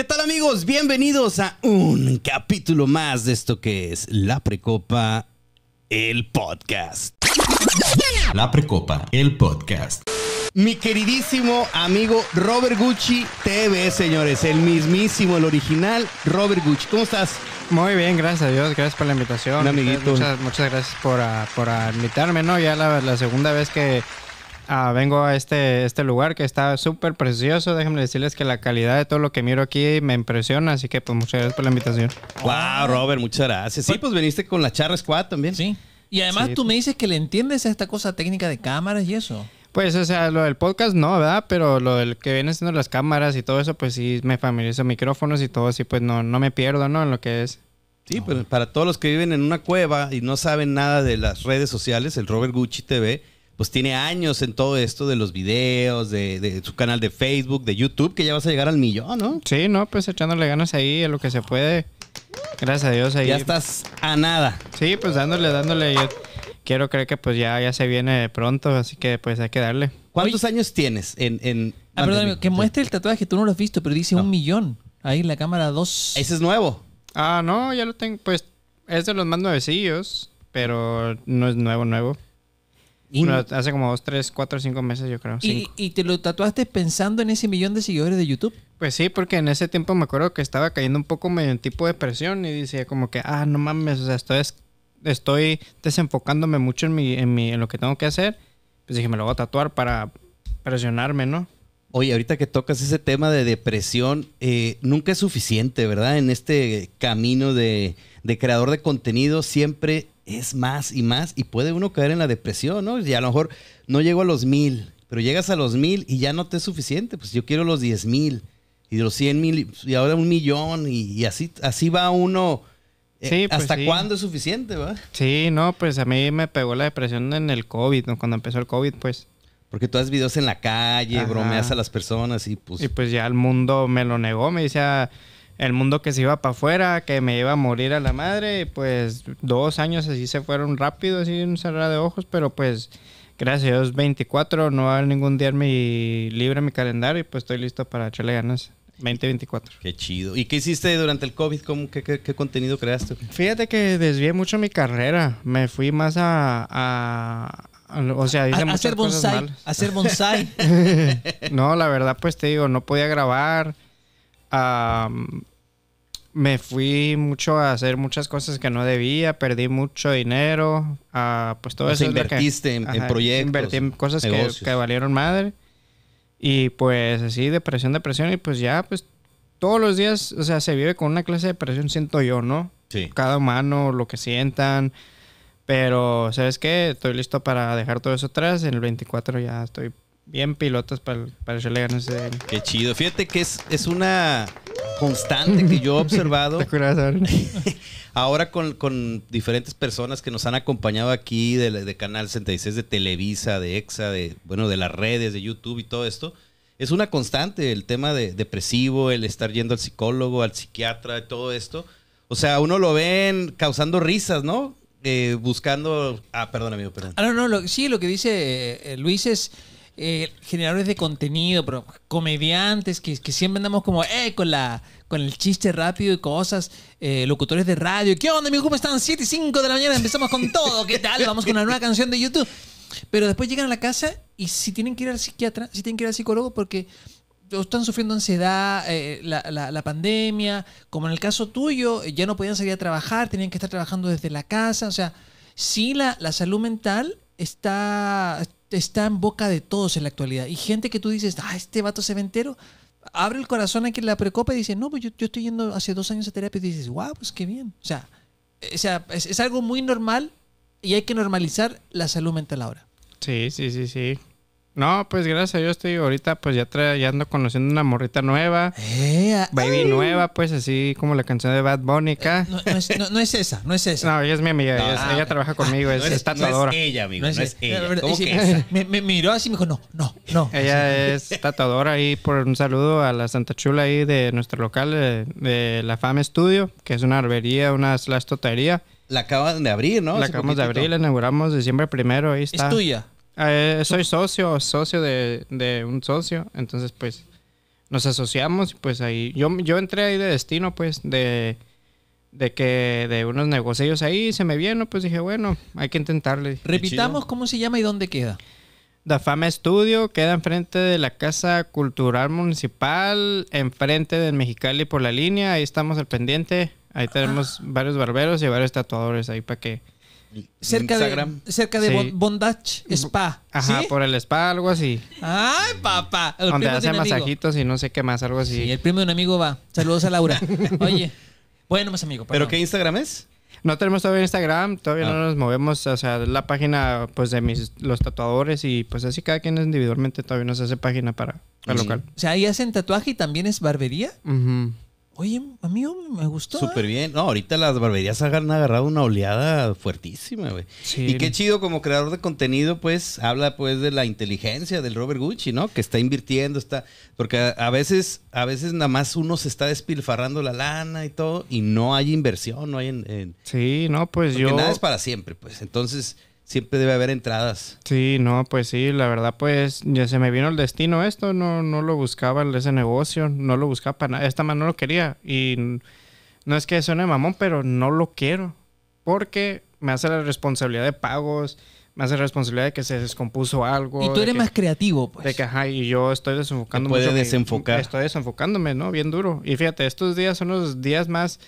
¿Qué tal amigos? Bienvenidos a un capítulo más de esto que es La Precopa, el podcast. La Precopa, el podcast. Mi queridísimo amigo Robert Gucci TV, señores, el mismísimo, el original Robert Gucci. ¿Cómo estás? Muy bien, gracias a Dios, gracias por la invitación. Muchas, gracias ah, por, invitarme, ¿no? Ya la, la segunda vez que, Ah, vengo a este, este lugar que está súper precioso. Déjenme decirles que la calidad de todo lo que miro aquí me impresiona. Así que, pues, muchas gracias por la invitación. Wow, Robert, muchas gracias. Sí, pues viniste con la Charra Squad también. Sí. Y además tú me dices que le entiendes a esta cosa técnica de cámaras y eso. Pues, o sea, lo del podcast no, ¿verdad? Pero lo del que viene siendo las cámaras y todo eso, pues sí me familiarizo micrófonos y todo así, pues no, no me pierdo, ¿no? En lo que es. Sí, pues, para todos los que viven en una cueva y no saben nada de las redes sociales, el Robert Gucci TV pues tiene años en todo esto de los videos, de, su canal de Facebook, de YouTube, que ya vas a llegar al millón, ¿no? Sí, no, pues echándole ganas ahí a lo que se puede. Gracias a Dios ahí. Ya estás a nada. Sí, pues dándole, dándole. quiero creer que pues ya, ya se viene pronto, así que pues hay que darle. ¿Cuántos años tienes en... en... Ah, perdón, que muestre el tatuaje, tú no lo has visto, pero dice un millón. Ahí en la cámara dos. Ese es nuevo. Ah, no, ya lo tengo, pues es de los más nuevecillos, pero no es nuevo, nuevo hace como dos, tres, cuatro, cinco meses, yo creo. Y, y, te lo tatuaste pensando en ese millón de seguidores de YouTube? Pues sí, porque en ese tiempo me acuerdo que estaba cayendo un poco medio en tipo de presión y decía como que, ah, no mames, o sea, estoy, desenfocándome mucho en, en, lo que tengo que hacer. Pues dije, me lo voy a tatuar para presionarme, ¿no? Oye, ahorita que tocas ese tema de depresión, eh, nunca es suficiente, ¿verdad? En este camino de creador de contenido siempre es más y más y puede uno caer en la depresión, ¿no? Y a lo mejor no llego a los mil, pero llegas a los mil y ya no te es suficiente, pues yo quiero los diez mil y los cien mil y ahora un millón y, así, así va uno. Eh, sí, pues ¿Hasta cuándo es suficiente, va? Sí, no, pues a mí me pegó la depresión en el COVID, ¿no? cuando empezó el COVID, pues. Porque tú haces videos en la calle, bromeas a las personas y pues... Y pues ya el mundo me lo negó, me decía el mundo que se iba para afuera, que me iba a morir a la madre, pues dos años así se fueron rápido, así un cerrar de ojos, pero pues gracias a Dios 24, no va a ningún día en mi libre en mi calendario y pues estoy listo para echarle ganas. 2024. Qué chido. ¿Y qué hiciste durante el COVID? ¿Cómo, qué, contenido creaste? Fíjate que desvié mucho mi carrera. Me fui más a. o sea, hice a, hacer bonsai. Hacer bonsai. no, la verdad, pues te digo, no podía grabar. A me fui mucho a hacer muchas cosas que no debía, perdí mucho dinero, ah, pues todo eso. Invertiste en, proyectos. Invertí en cosas que, que, valieron madre. Y pues así, depresión, depresión, y pues ya, pues todos los días, o sea, se vive con una clase de depresión, siento yo, ¿no? Sí. Cada humano, lo que sientan. Pero, ¿sabes qué? Estoy listo para dejar todo eso atrás. En el 24 ya estoy bien pilotos para el, para Qué chido. Fíjate que es, es una constante que yo he observado. Ahora con, con, diferentes personas que nos han acompañado aquí de, de, Canal 66, de Televisa, de EXA, de, bueno, de las redes, de YouTube y todo esto. Es una constante el tema de depresivo, el estar yendo al psicólogo, al psiquiatra, todo esto. O sea, uno lo ven causando risas, ¿no? Eh, buscando... Ah, perdón, amigo, perdón. Ah, no, no, sí, lo que dice eh, Luis es eh, generadores de contenido, pero comediantes que, siempre andamos como eh, con, la, con el chiste rápido y cosas, eh, locutores de radio. ¿Qué onda, mi ¿Cómo están? 7 y 5 de la mañana, empezamos con todo. ¿Qué tal? Vamos con una nueva canción de YouTube. Pero después llegan a la casa y si tienen que ir al psiquiatra, si tienen que ir al psicólogo, porque están sufriendo ansiedad, eh, la, pandemia, como en el caso tuyo, ya no podían salir a trabajar, tenían que estar trabajando desde la casa. O sea, sí, la salud mental está, está en boca de todos en la actualidad. Y gente que tú dices, ah, este vato se ve abre el corazón a quien la preocupa y dice, no, pues yo, estoy yendo hace dos años a terapia y dices, wow, pues qué bien. O sea, eh, o sea es algo muy normal y hay que normalizar la salud mental ahora. Sí, sí, sí, sí. No, pues gracias yo estoy ahorita, pues ya, ando conociendo una morrita nueva. Eh, ah, baby nueva, pues así como la canción de Bad Bunny no, es, esa, no es esa. No, ella es mi amiga, ah, ella, trabaja conmigo, es, tatuadora. es ella, amigo, no es, ella. Me, miró así y me dijo, no, no, no. Ella es tatuadora y por un saludo a la Santa Chula ahí de nuestro local, eh, de, la Fama Studio, que es una arbería, una slash totería. La acaban de abrir, ¿no? La acabamos de abrir, la inauguramos diciembre primero, ahí está. ¿Es tuya? Ah, eh, soy socio, socio de, un socio, entonces pues nos asociamos, pues ahí, yo, yo entré ahí de destino, pues, de, que, de unos negocios ahí, se me vieron, pues dije, bueno, hay que intentarle. Repitamos, ¿cómo se llama y dónde queda? Da Fama Studio queda enfrente de la Casa Cultural Municipal, enfrente del Mexicali por la línea, ahí estamos al pendiente, ahí tenemos ah. varios barberos y varios tatuadores ahí para que cerca de cerca de Bondage Spa. Ajá, por el spa, algo así. Ay, papá. El Donde hace masajitos y no sé qué más, algo así. el primo de un amigo va. Saludos a Laura. Oye. Bueno, más amigo. ¿Pero qué Instagram es? No tenemos todavía Instagram, todavía no ah. nos movemos, o sea, la página pues de mis los tatuadores y pues así cada quien individualmente todavía nos hace página para el local. O sea, ahí hacen tatuaje y también es barbería. Oye, amigo, me gustó. ¿eh?". Súper bien. No, ahorita las barberías han agarrado una oleada fuertísima, güey. Sí. Y qué chido como creador de contenido, pues, habla pues de la inteligencia del Robert Gucci, ¿no? Que está invirtiendo, está... Porque a veces, a veces nada más uno se está despilfarrando la lana y todo y no hay inversión, no hay... En, Sí, no, pues yo. yo... nada es para siempre, pues. Entonces siempre debe haber entradas. Sí, no, pues sí, la verdad, pues ya se me vino el destino esto, no, no lo buscaba ese negocio, no lo buscaba para nada, esta mano no lo quería y no es que suene mamón, pero no lo quiero porque me hace la responsabilidad de pagos, me hace la responsabilidad de que se descompuso algo. Y tú eres más creativo, pues. De ajá, y yo estoy desenfocándome. Puede desenfocar. estoy desenfocándome, ¿no? Bien duro. Y fíjate, estos días son los días más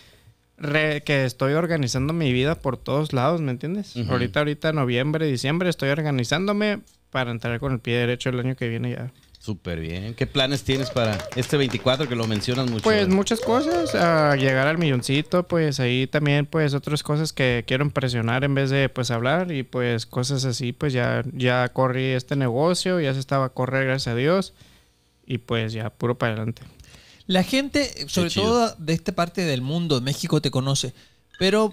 que estoy organizando mi vida por todos lados, ¿me entiendes? Ahorita, ahorita, noviembre, diciembre, estoy organizándome para entrar con el pie derecho el año que viene ya. Súper bien. ¿Qué planes tienes para este 24 que lo mencionas mucho? Pues muchas cosas. A llegar al milloncito, pues ahí también, pues otras cosas que quiero impresionar en vez de pues hablar y pues cosas así, pues ya, ya corrí este negocio, ya se estaba a correr, gracias a Dios. Y pues ya, puro para adelante. La gente, sobre todo de esta parte del mundo, de México te conoce, pero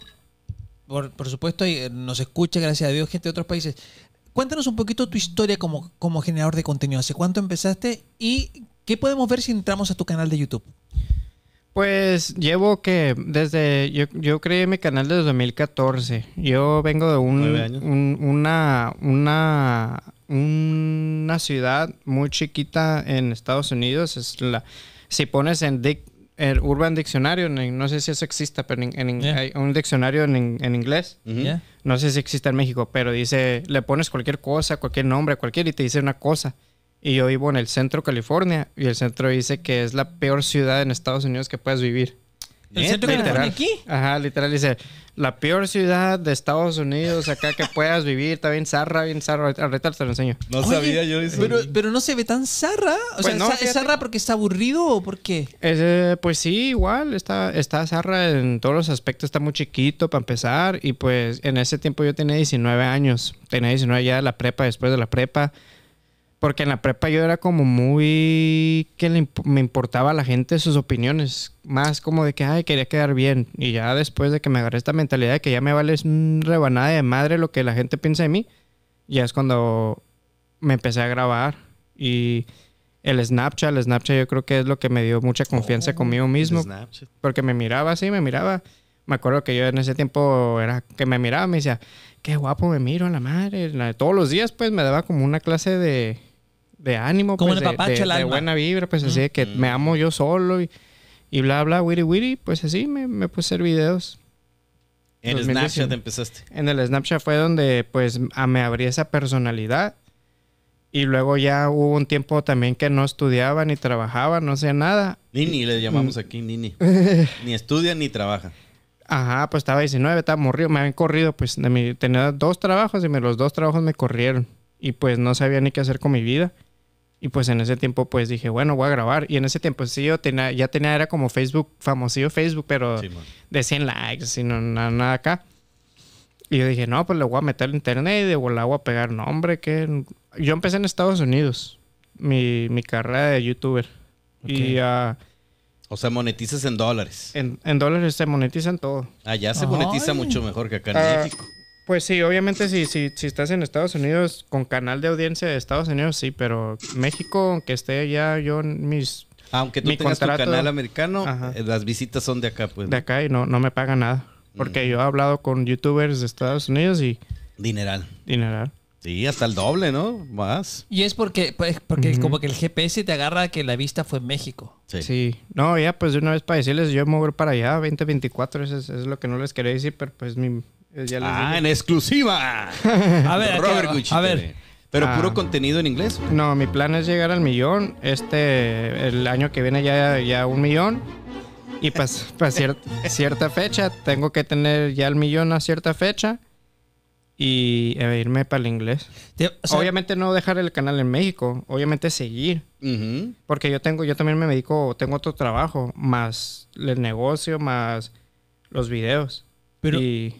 por, supuesto eh, nos escucha, gracias a Dios, gente de otros países. Cuéntanos un poquito tu historia como, como generador de contenido. ¿Hace cuánto empezaste y qué podemos ver si entramos a tu canal de YouTube? Pues llevo que desde yo, creé mi canal desde 2014. Yo vengo de un, una, una, una ciudad muy chiquita en Estados Unidos. Es la, si pones en el Urban Diccionario, no sé si eso exista, pero en, hay un diccionario en, inglés. No sé si existe en México, pero dice, le pones cualquier cosa, cualquier nombre, cualquier, y te dice una cosa. Y yo vivo en el centro de California, y el centro dice que es la peor ciudad en Estados Unidos que puedes vivir. ¿El centro literal, aquí? Ajá, literal dice, la peor ciudad de Estados Unidos acá que puedas vivir, está bien zarra, bien zarra, ahorita te lo enseño. No sabía yo eso. Pero, pero, no se ve tan zarra, o pues sea, ¿es zarra porque está aburrido o por qué? pues sí, igual, está, está zarra en todos los aspectos, está muy chiquito para empezar y pues en ese tiempo yo tenía 19 años, tenía 19 ya de la prepa, después de la prepa. Porque en la prepa yo era como muy que me importaba a la gente sus opiniones. Más como de que, ay, quería quedar bien. Y ya después de que me agarré esta mentalidad de que ya me vale un rebanada de madre lo que la gente piensa de mí, ya es cuando me empecé a grabar. Y el Snapchat, el Snapchat yo creo que es lo que me dio mucha confianza oh, conmigo mismo. Porque me miraba así, me miraba. Me acuerdo que yo en ese tiempo era que me miraba, me decía, qué guapo me miro a la madre. Todos los días pues me daba como una clase de de ánimo, pues, de, buena vibra, pues así de que mm. me amo yo solo y, bla, bla, wiri, wiri. Pues así me, me puse a hacer videos. En el Snapchat empezaste. En el Snapchat fue donde pues me abrí esa personalidad. Y luego ya hubo un tiempo también que no estudiaba ni trabajaba, no hacía nada. Nini, le llamamos mm. aquí Nini. ni estudia ni trabaja. Ajá, pues estaba 19, estaba morrido. Me habían corrido, pues tenía dos trabajos y me, los dos trabajos me corrieron. Y pues no sabía ni qué hacer con mi vida. Y pues en ese tiempo pues dije, bueno, voy a grabar. Y en ese tiempo sí yo tenía, ya tenía, era como Facebook, famosillo Facebook, pero de 100 likes, sino nada, nada acá. Y yo dije, no, pues le voy a meter al internet y de voy a pegar nombre. que Yo empecé en Estados Unidos, mi, carrera de youtuber. Y ah, o sea, monetizas en dólares. En, dólares se monetiza todo. Allá ah, se monetiza mucho mejor que acá en ah, pues sí, obviamente si, si, si estás en Estados Unidos, con canal de audiencia de Estados Unidos, sí, pero México, aunque esté ya yo mis... Aunque tú tengas tu canal americano, eh, las visitas son de acá, pues. De acá y no, no me pagan nada. Porque mm. yo he hablado con youtubers de Estados Unidos y... Dineral. Dineral. Sí, hasta el doble, ¿no? Más. Y es porque, pues, porque como que el GPS te agarra que la vista fue México. Sí. sí. No, ya pues de una vez para decirles, yo me voy para allá, 2024, eso es, lo que no les quería decir, pero pues mi, eh, ah, en exclusiva. a ver, Robert Gucci. A ver. Pero ah. puro contenido en inglés. No, mi plan es llegar al millón. Este, el año que viene ya, ya un millón. Y para cierta fecha, tengo que tener ya el millón a cierta fecha y e irme para el inglés. obviamente no dejar el canal en México, obviamente seguir. Porque yo tengo, yo también me dedico, tengo otro trabajo, más el negocio, más los videos. Pero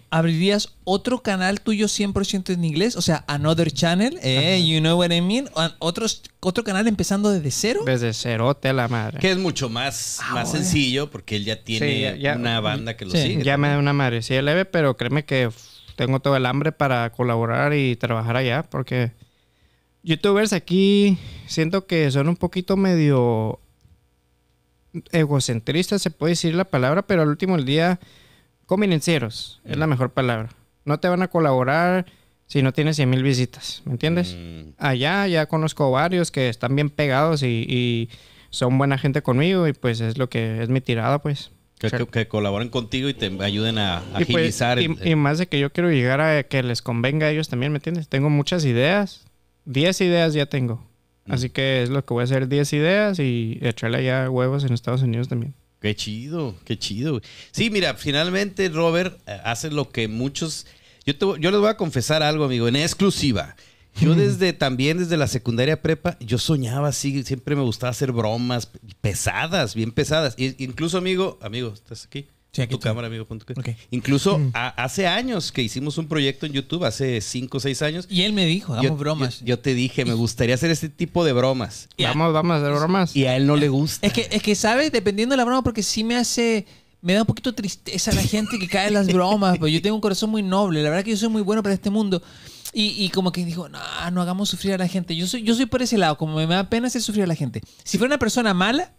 ¿abrirías otro canal tuyo 100% en inglés? O sea, another channel, eh, you know what I mean? otro canal empezando desde cero. Desde cero, te la madre. Que es mucho más, ah, más sencillo porque él ya tiene una banda que lo sigue. Ya me da una madre, sí, leve, pero créeme que tengo todo el hambre para colaborar y trabajar allá porque youtubers aquí siento que son un poquito medio egocentristas, se puede decir la palabra, pero al último día convenencieros, es la mm. mejor palabra. No te van a colaborar si no tienes 100 mil visitas, ¿me entiendes? Mm. Allá ya conozco varios que están bien pegados y, son buena gente conmigo y pues es lo que es mi tirada, pues. Que, colaboren contigo y te ayuden a pues, agilizar. Y, y, más de que yo quiero llegar a que les convenga a ellos también, ¿me entiendes? Tengo muchas ideas, 10 ideas ya tengo. Mm. Así que es lo que voy a hacer, 10 ideas y echarle ya huevos en Estados Unidos también. Qué chido, qué chido. Sí, mira, finalmente Robert eh, hace lo que muchos... Yo, te, yo les voy a confesar algo, amigo, en exclusiva. Yo desde también, desde la secundaria prepa, yo soñaba así, siempre me gustaba hacer bromas pesadas, bien pesadas. incluso, amigo, amigo, ¿estás aquí? tu cámara, Incluso mm. hace años que hicimos un proyecto en YouTube, hace 5 o 6 años. Y él me dijo, damos bromas. Yo, te dije, me gustaría hacer este tipo de bromas. Vamos, vamos a bromas. Y a él no le gusta. Es que, es que, ¿sabes? Dependiendo de la broma, porque sí me hace me da un poquito tristeza la gente que cae en las bromas, pero pues yo tengo un corazón muy noble, la verdad que yo soy muy bueno para este mundo. Y, y como que dijo, no, no hagamos sufrir a la gente. Yo soy, yo soy por ese lado, como me da pena hacer sufrir a la gente. Si fuera una persona mala,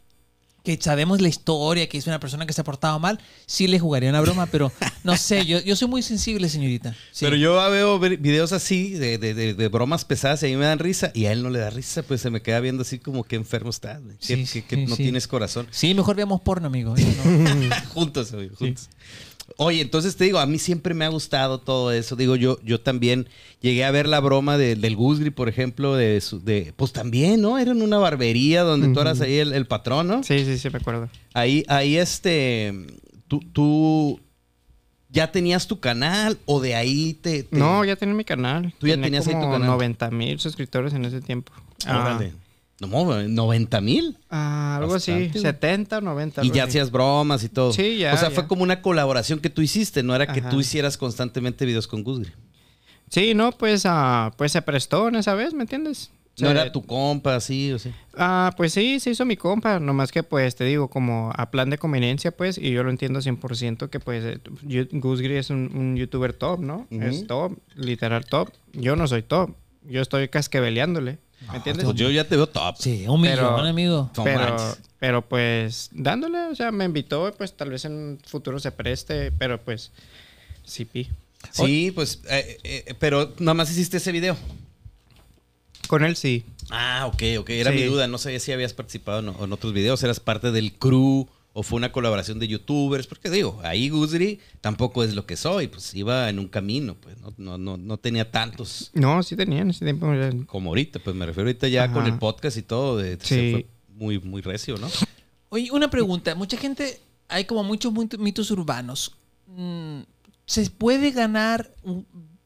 que sabemos la historia, que es una persona que se ha portado mal, sí le jugaría una broma, pero no sé, yo, yo soy muy sensible, señorita. Pero yo veo videos así de, bromas pesadas y a mí me dan risa y a él no le da risa, pues se me queda viendo así como que enfermo está, que, no tienes corazón. Sí, mejor veamos porno, amigo. juntos, amigo, juntos. Oye, entonces te digo, a mí siempre me ha gustado todo eso. Digo, yo, yo también llegué a ver la broma del Gusgri, por ejemplo, de, pues también, ¿no? Era en una barbería donde tú eras ahí el, patrón, ¿no? Sí, sí, sí, me acuerdo. Ahí, ahí este, tú, tú ya tenías tu canal o de ahí te... No, ya tenía mi canal. Tú ya tenías ahí 90 mil suscriptores en ese tiempo. Ah, Ah, no, 90 mil. Ah, algo así, 70 90. Y ya hacías bromas y todo. Sí, ya. O sea, fue como una colaboración que tú hiciste, no era que tú hicieras constantemente videos con Guzgri. Sí, no, pues, ah, pues se prestó en esa vez, ¿me entiendes? no era tu compa, sí, o sí. Ah, pues sí, se hizo mi compa, nomás que pues te digo, como a plan de conveniencia, pues, y yo lo entiendo 100% que pues eh, Guzgri es un, youtuber top, ¿no? Es top, literal top. Yo no soy top, yo estoy casquebeleándole. ¿Me entiendes? yo ya te veo top. Sí, un pero, amigo. Pero, pues dándole, o sea, me invitó, pues tal vez en futuro se preste, pero pues sí, pi. Sí, pues, eh, eh, eh, pero nada más hiciste ese video. Con él sí. Ah, ok, ok. Era mi duda. No sabía si habías participado en, otros videos. Eras parte del crew o fue una colaboración de youtubers, porque digo, ahí Guzri tampoco es lo que soy, pues iba en un camino, pues no, no, no, tenía tantos. No, sí tenía en ese tiempo. Como ahorita, pues me refiero ahorita ya con el podcast y todo, de, sí. muy, muy recio, ¿no? Oye, una pregunta, mucha gente, hay como muchos mitos urbanos. Mm, ¿Se puede ganar,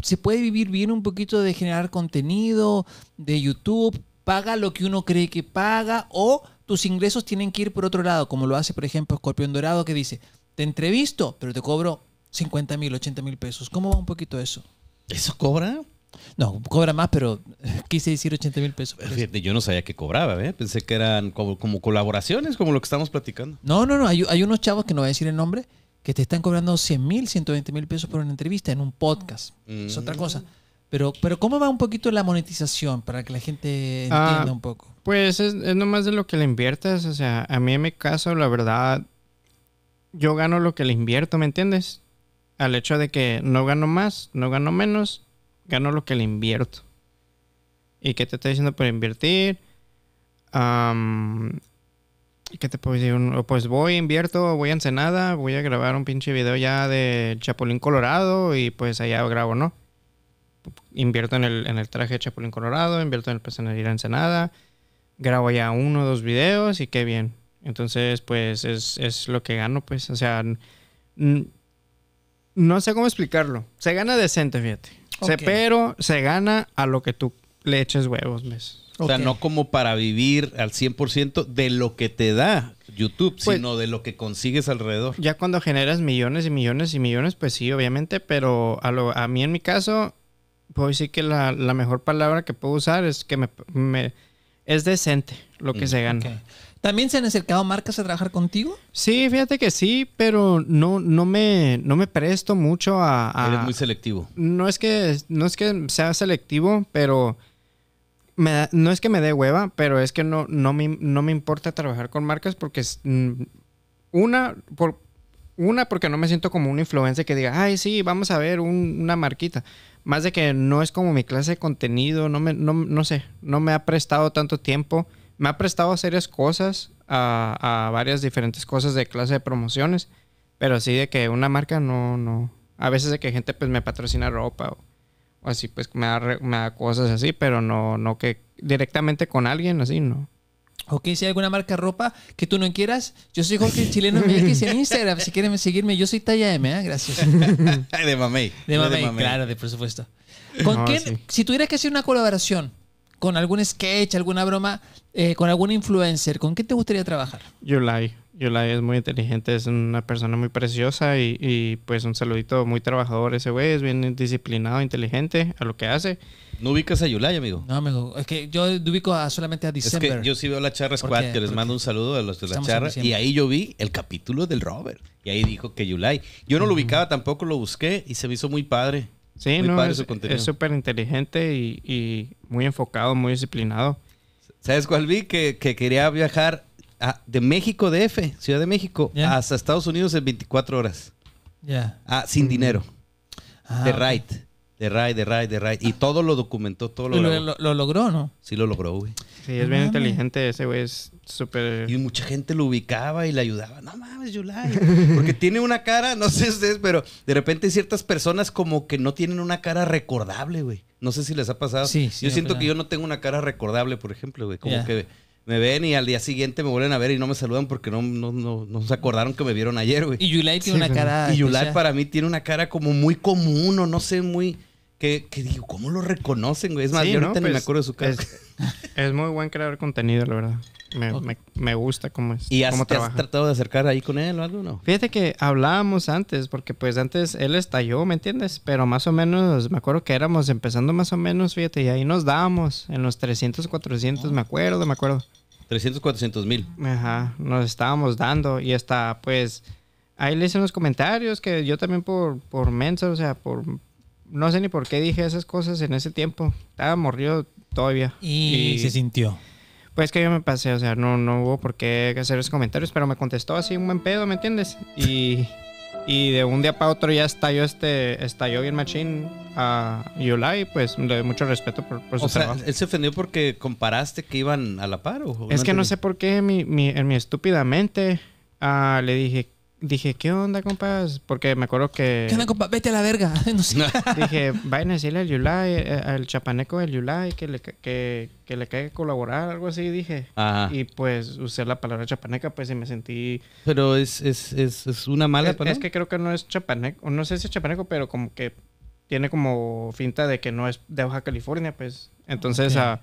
se puede vivir bien un poquito de generar contenido de YouTube? ¿Paga lo que uno cree que paga o tus ingresos tienen que ir por otro lado, como lo hace, por ejemplo, Escorpión Dorado, que dice, te entrevisto, pero te cobro 50 mil, 80 mil pesos. ¿Cómo va un poquito eso? ¿Eso cobra? No, cobra más, pero eh, quise decir 80 mil pesos. yo no sabía que cobraba, ¿eh? pensé que eran como, colaboraciones, como lo que estamos platicando. No, no, no, hay, unos chavos que no voy a decir el nombre, que te están cobrando 100 mil, 120 mil pesos por una entrevista en un podcast. Es otra mm. cosa. Pero, pero ¿cómo va un poquito la monetización para que la gente entienda ah, un poco? Pues es, es, nomás de lo que le inviertas. O sea, a mí en mi caso, la verdad, yo gano lo que le invierto, ¿me entiendes? Al hecho de que no gano más, no gano menos, gano lo que le invierto. ¿Y qué te está diciendo por invertir? ¿Y ¿Qué te puedo decir? Pues voy, invierto, voy a Ensenada, voy a grabar un pinche video ya de Chapulín Colorado y pues allá grabo, ¿no? invierto en el, traje de Chapulín Colorado, invierto en el la Ensenada, grabo ya uno o dos videos y qué bien. Entonces, pues es, lo que gano, pues. O sea, no sé cómo explicarlo. Se gana decente, fíjate. Se, pero se gana a lo que tú le eches huevos, ¿ves? O sea, no como para vivir al 100% de lo que te da YouTube, pues sino de lo que consigues alrededor. Ya cuando generas millones y millones y millones, pues sí, obviamente, pero a, lo, a mí en mi caso, puedo decir que la, mejor palabra que puedo usar es que me, es decente lo que mm, se gana. ¿También se han acercado marcas a trabajar contigo? Sí, fíjate que sí, pero no, no, me, no me presto mucho a, Eres muy selectivo. No es que, no es que sea selectivo, pero me no es que me dé hueva, pero es que no, no, me, no me importa trabajar con marcas porque es, mm, una, por, una, porque no me siento como un influencer que diga, ay, sí, vamos a ver una marquita. Más de que no es como mi clase de contenido, no, me, no, no sé, no me ha prestado tanto tiempo. Me ha prestado a serias cosas, a, varias diferentes cosas de clase de promociones, pero sí de que una marca no, no. A veces de que gente pues me patrocina ropa o, o así, pues me da, me da cosas así, pero no, no que directamente con alguien así, no. ¿O si hay alguna marca ropa que tú no quieras, yo soy Jorge Chileno MX en Instagram. Si quieren seguirme, yo soy talla M, ¿eh? gracias. de mamey. De mamey, claro, de, por supuesto. Ah, si tuvieras que hacer una colaboración con algún sketch, alguna broma, eh, con algún influencer, ¿con qué te gustaría trabajar? Yulai. Yulai es muy inteligente, es una persona muy preciosa y, y pues un saludito muy trabajador ese güey, es bien disciplinado, inteligente a lo que hace. ¿No ubicas a Yulai amigo? No, amigo. Es que yo ubico solamente a December. Es que yo sí veo la charra Squad, que les mando un saludo a los de la charra. Y ahí yo vi el capítulo del Robert. Y ahí dijo que Yulai Yo no lo ubicaba tampoco, lo busqué y se me hizo muy padre. Sí, muy padre contenido. es súper inteligente y, muy enfocado, muy disciplinado. ¿Sabes cuál vi? Que, quería viajar de México DF, Ciudad de México, hasta Estados Unidos en 24 horas. Ya. Ah, sin mm. dinero. Ah, de right. De Ray, de Ray, de Ray. Y todo lo documentó, todo lo, lo, lo, logró, ¿no? Sí, lo logró, güey. Sí, es bien ah, inteligente ese, güey. Es súper. Y mucha gente lo ubicaba y le ayudaba. No mames, Yulai. Porque tiene una cara, no sé ustedes, pero de repente ciertas personas como que no tienen una cara recordable, güey. No sé si les ha pasado. Sí, yo siento que yo no tengo una cara recordable, por ejemplo, güey. Como que me ven y al día siguiente me vuelven a ver y no me saludan porque no, se acordaron que me vieron ayer, güey. Y Yulai tiene una cara. Y Yulai para mí tiene una cara como muy común o no sé, muy. Que, digo, ¿cómo lo reconocen, güey? Es más, yo ¿no? ahorita me pues, acuerdo de su casa es- muy buen crear contenido, la verdad. Me, gusta cómo es. ¿Y has, tratado de acercar ahí con él o algo? No. Fíjate que hablábamos antes, porque pues antes él estalló, ¿me entiendes? Pero más o menos, me acuerdo que éramos empezando más o menos, fíjate, y ahí nos dábamos en los 300, 400, me acuerdo, me acuerdo. 300, 400 mil. Ajá, nos estábamos dando y hasta pues ahí le hice unos comentarios que yo también por, por mensa o sea, por no sé ni por qué dije esas cosas en ese tiempo. Estaba morrido todavía. Y, se sintió. Pues que yo me pasé, o sea, no, no hubo por qué hacer esos comentarios, pero me contestó así un buen pedo, ¿me entiendes? Y, y de un día para otro ya estalló este, estalló bien machín a Yulai, pues le doy mucho respeto por, por su o Sea, él se ofendió porque comparaste que iban a la par o Es que no sé por qué mi, mi, en mi estúpida mente ah, le dije, dije, ¿qué onda, compas? Porque me acuerdo que. ¿Qué onda, Vete a la verga. dije, vayan a decirle al Yulai, eh, al chapaneco del Yulai, que le, que, que le caiga colaborar, algo así, dije. Ajá. Y pues usé la palabra chapaneca, pues y me sentí. Pero es, es, una mala es, es que creo que no es chapaneco, no sé si es chapaneco, pero como que tiene como finta de que no es de Baja California, pues. Entonces, Ah,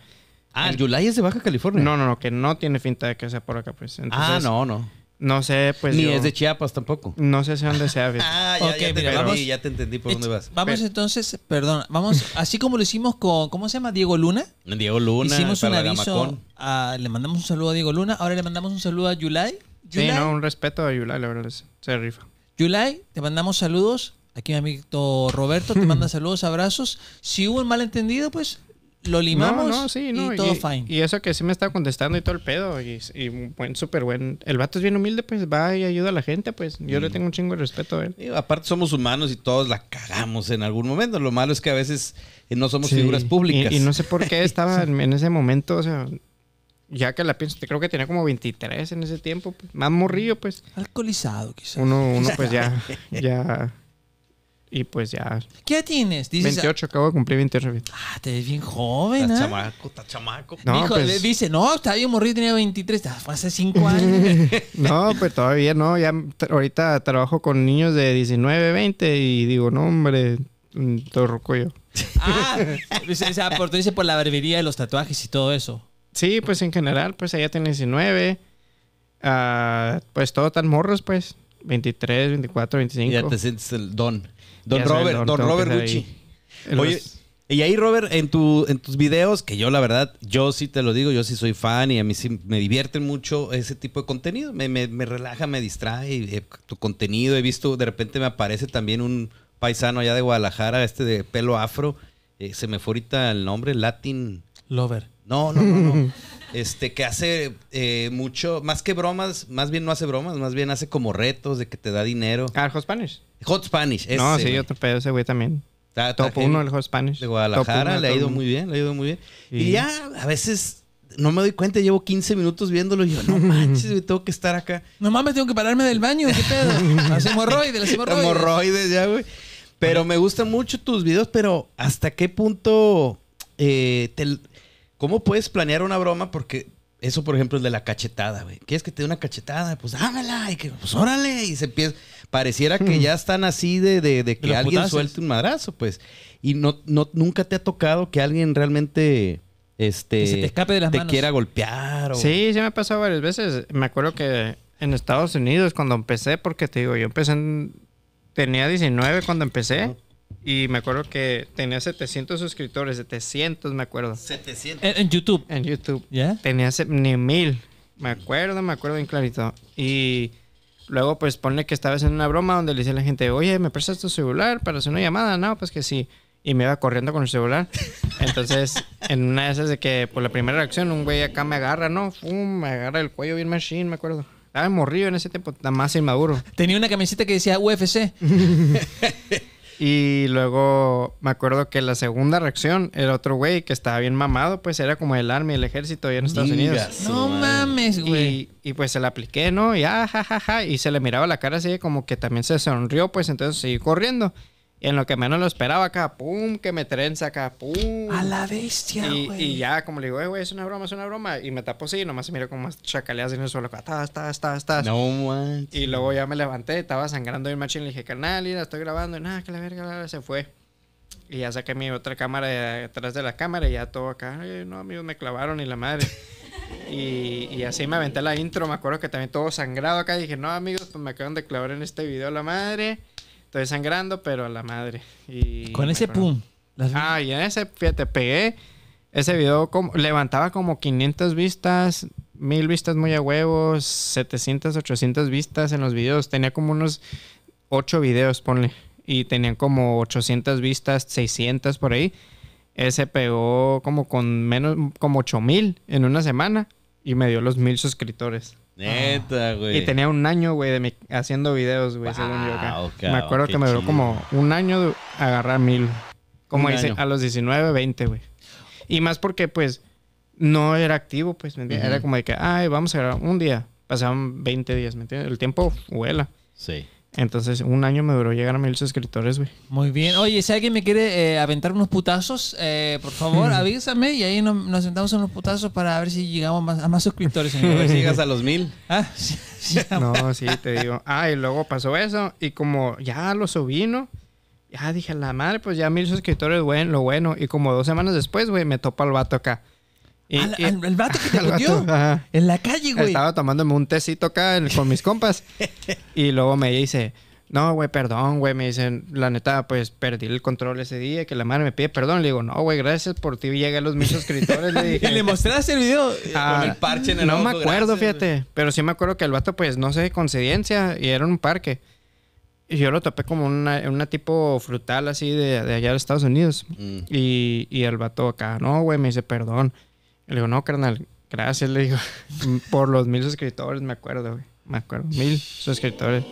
ah el Yulai es de Baja California. No, no, no, que no tiene finta de que sea por acá, pues. ah, no, no. No sé, pues. Ni es de Chiapas tampoco. No sé si dónde sea. ah, ya, ya, te mira, ya te entendí por dónde vas. Vamos entonces, perdón, vamos, así como lo hicimos con, ¿cómo se llama? Diego Luna. Diego Luna. Hicimos un aviso. le mandamos un saludo a Diego Luna. Ahora le mandamos un saludo a Yulai. Yulai. Sí, no, un respeto a Yulai, la verdad, es, se rifa. Yulai, te mandamos saludos. Aquí mi amigo Roberto te manda saludos, abrazos. Si hubo un malentendido, pues lo limamos y todo fine. Y eso que sí me estaba contestando y todo el pedo. Y, y buen, súper buen. El vato es bien humilde, pues va y ayuda a la gente, pues. Yo le mm. tengo un chingo de respeto a él. aparte, somos humanos y todos la cagamos en algún momento. Lo malo es que a veces eh, no somos figuras públicas. Y, no sé por qué estaba en, ese momento, o sea. Ya que la pienso, creo que tenía como 23 en ese tiempo, pues, más morrillo, pues. Alcoholizado, quizás. Uno, uno pues ya, ya y pues ya. ¿Qué tienes? 28, acabo de cumplir 28. Ah, te ves bien joven, Está ¿eh? chamaco, está chamaco. Hijo, pues- dice, no, está bien morrido, tenía 23, fue hace 5 años. no, pues todavía no, ya ahorita trabajo con niños de 19, 20 y digo, no, hombre, todo roco yo. Ah, o por, tú dices por la barbería, los tatuajes y todo eso. Sí, pues en general, pues allá tiene 19, ah, pues todo tan morros, pues. 23, 24, 25. Ya te sientes el don. Don Robert, don, Robert Gucci. y ahí, Robert, en, tu, en tus videos, que yo la verdad, yo sí te lo digo, yo sí soy fan y a mí sí me divierten mucho ese tipo de contenido. Me, me, relaja, me distrae. Eh, tu contenido, he visto, de repente me aparece también un paisano allá de Guadalajara, este de pelo afro. Eh, se me fue ahorita el nombre, Latin. Lover. No, no, no. no. este, que hace eh, mucho, más que bromas, más bien no hace bromas, más bien hace como retos de que te da dinero. Ah, el Hot Spanish. Hot Spanish, ese. No, sí, otro pedo ese güey también. top 1 el Hot Spanish. De Guadalajara, le ha ido muy bien, le ha ido muy bien. Y ya a veces no me doy cuenta, llevo 15 minutos viéndolo y yo, no manches, güey, tengo que estar acá. No mames, tengo que pararme del baño, qué pedo. Las hemorroides, las hemorroides. hemorroides ya, güey. Pero me gustan mucho tus videos, pero ¿hasta qué punto eh, te, ¿Cómo puedes planear una broma? Porque eso, por ejemplo, es de la cachetada, güey. ¿Quieres que te dé una cachetada? Pues dámela. Y que, pues órale. Y se empieza. Pareciera que hmm. ya están así de, que alguien suelte un madrazo, pues. Y no, no, nunca te ha tocado que alguien realmente. Este, te quiera golpear. O... Sí, ya me ha pasado varias veces. Me acuerdo que en Estados Unidos, cuando empecé, porque te digo, yo empecé Tenía 19 cuando empecé. Y me acuerdo que tenía 700 suscriptores, 700 me acuerdo. 700. En, YouTube. En YouTube. ¿Ya? Tenía ni mil. Me acuerdo, me acuerdo bien clarito. Y luego pues pone que estaba haciendo una broma donde le decía a la gente, oye, ¿me prestas tu celular para hacer una llamada? No, pues que sí. Y me iba corriendo con el celular. Entonces, en una de esas de que por la primera reacción un güey acá me agarra, ¿no? me agarra el cuello bien machine, me acuerdo. Estaba morrido en ese tiempo, tan más inmaduro. Tenía una camiseta que decía UFC. Y luego me acuerdo que la segunda reacción, el otro güey que estaba bien mamado, pues era como el army, el ejército allá en Estados Unidos. No mames, güey. Y, pues se la apliqué, ¿no? Y ah, Y se le miraba la cara así como que también se sonrió, pues entonces seguí corriendo en lo que menos lo esperaba acá, pum, que me trenza acá, pum. A la bestia, güey. Y ya, como le digo, eh, güey, es una broma, es una broma. Y me tapo así, nomás se mira como más chacaleas en el suelo acá, estás estás No, man. Y luego ya me levanté, estaba sangrando el machín. Le dije, carnal, la estoy grabando. Y nada, que la verga, se fue. Y ya saqué mi otra cámara detrás de la cámara y ya todo acá. no, amigos, me clavaron y la madre. Y, y, así me aventé la intro. Me acuerdo que también todo sangrado acá. Dije, no, amigos, pues me acaban de clavar en este video la madre estoy sangrando, pero a la madre. Y Con ese pum. Ah, y en ese, fíjate, pegué. Ese video levantaba como 500 vistas, 1000 vistas muy a huevos, 700, 800 vistas en los videos. Tenía como unos 8 videos, ponle. Y tenían como 800 vistas, 600 por ahí. Ese pegó como con menos, como 8000 en una semana y me dio los 1000 suscriptores. Neta, ah. güey. Y tenía un año, güey, de haciendo videos, güey, según yo acá. me acuerdo que me duró como un año de agarrar mil. Como dice, a los 19, 20, güey. Y más porque, pues, no era activo, pues, ¿me entiendes? Era como de que, ay, vamos a grabar un día. Pasaban 20 días, ¿me entiendes? El tiempo vuela. Sí. Entonces, un año me duró llegar a mil suscriptores, güey. Muy bien. Oye, si alguien me quiere eh, aventar unos putazos, eh, por favor, avísame y ahí nos, sentamos unos putazos para ver si llegamos a más suscriptores. A ver si llegas a los mil. Ah, no, sí, te digo. Ah, y luego pasó eso y como ya lo subí, ¿no? Ya dije, la madre, pues ya mil suscriptores, güey, lo bueno. Y como dos semanas después, güey, me topa el vato acá al, vato que te en la calle, güey. Estaba tomándome un tecito acá con mis compas. y luego me dice, no, güey, perdón, güey. Me dicen, la neta, pues perdí el control ese día, que la madre me pide perdón. Le digo, no, güey, gracias por ti, llegué a los mil suscriptores. ¿Y le mostraste el video ah, con el parche en el No me acuerdo, fíjate. Pero sí me acuerdo que el vato, pues, no sé, concedencia y era un parque. Y yo lo topé como una, tipo frutal así de, allá de Estados Unidos. Mm. Y, y el vato acá, no, güey, me dice, perdón. Le digo, no, carnal, gracias, le digo. Por los mil suscriptores, me acuerdo, güey. Me acuerdo, mil suscriptores.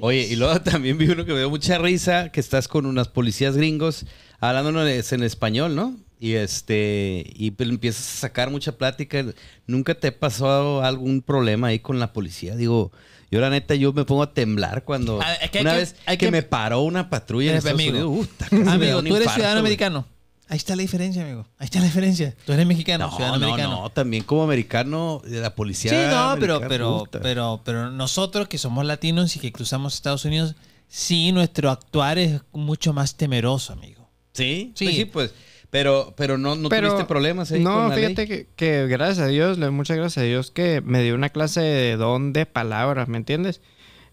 Oye, y luego también vi uno que me dio mucha risa, que estás con unas policías gringos hablándonos en español, ¿no? Y este, y pues, empiezas a sacar mucha plática. ¿Nunca te pasó algún problema ahí con la policía? Digo, yo la neta, yo me pongo a temblar cuando ah, una vez que, me paró una patrulla en Estados tú eres ciudadano americano. Ahí está la diferencia, amigo. Ahí está la diferencia. Tú eres mexicano, no, americano. no, no, No, también como americano, de la policía. Sí, no, pero, pero, pero, pero nosotros que somos latinos y que cruzamos Estados Unidos, sí, nuestro actuar es mucho más temeroso, amigo. Sí, pues sí, pues. Sí, pues pero, pero no, no pero, tuviste problemas ahí No, fíjate Que, que, gracias a Dios, muchas gracias a Dios que me dio una clase de don de palabras, ¿me entiendes?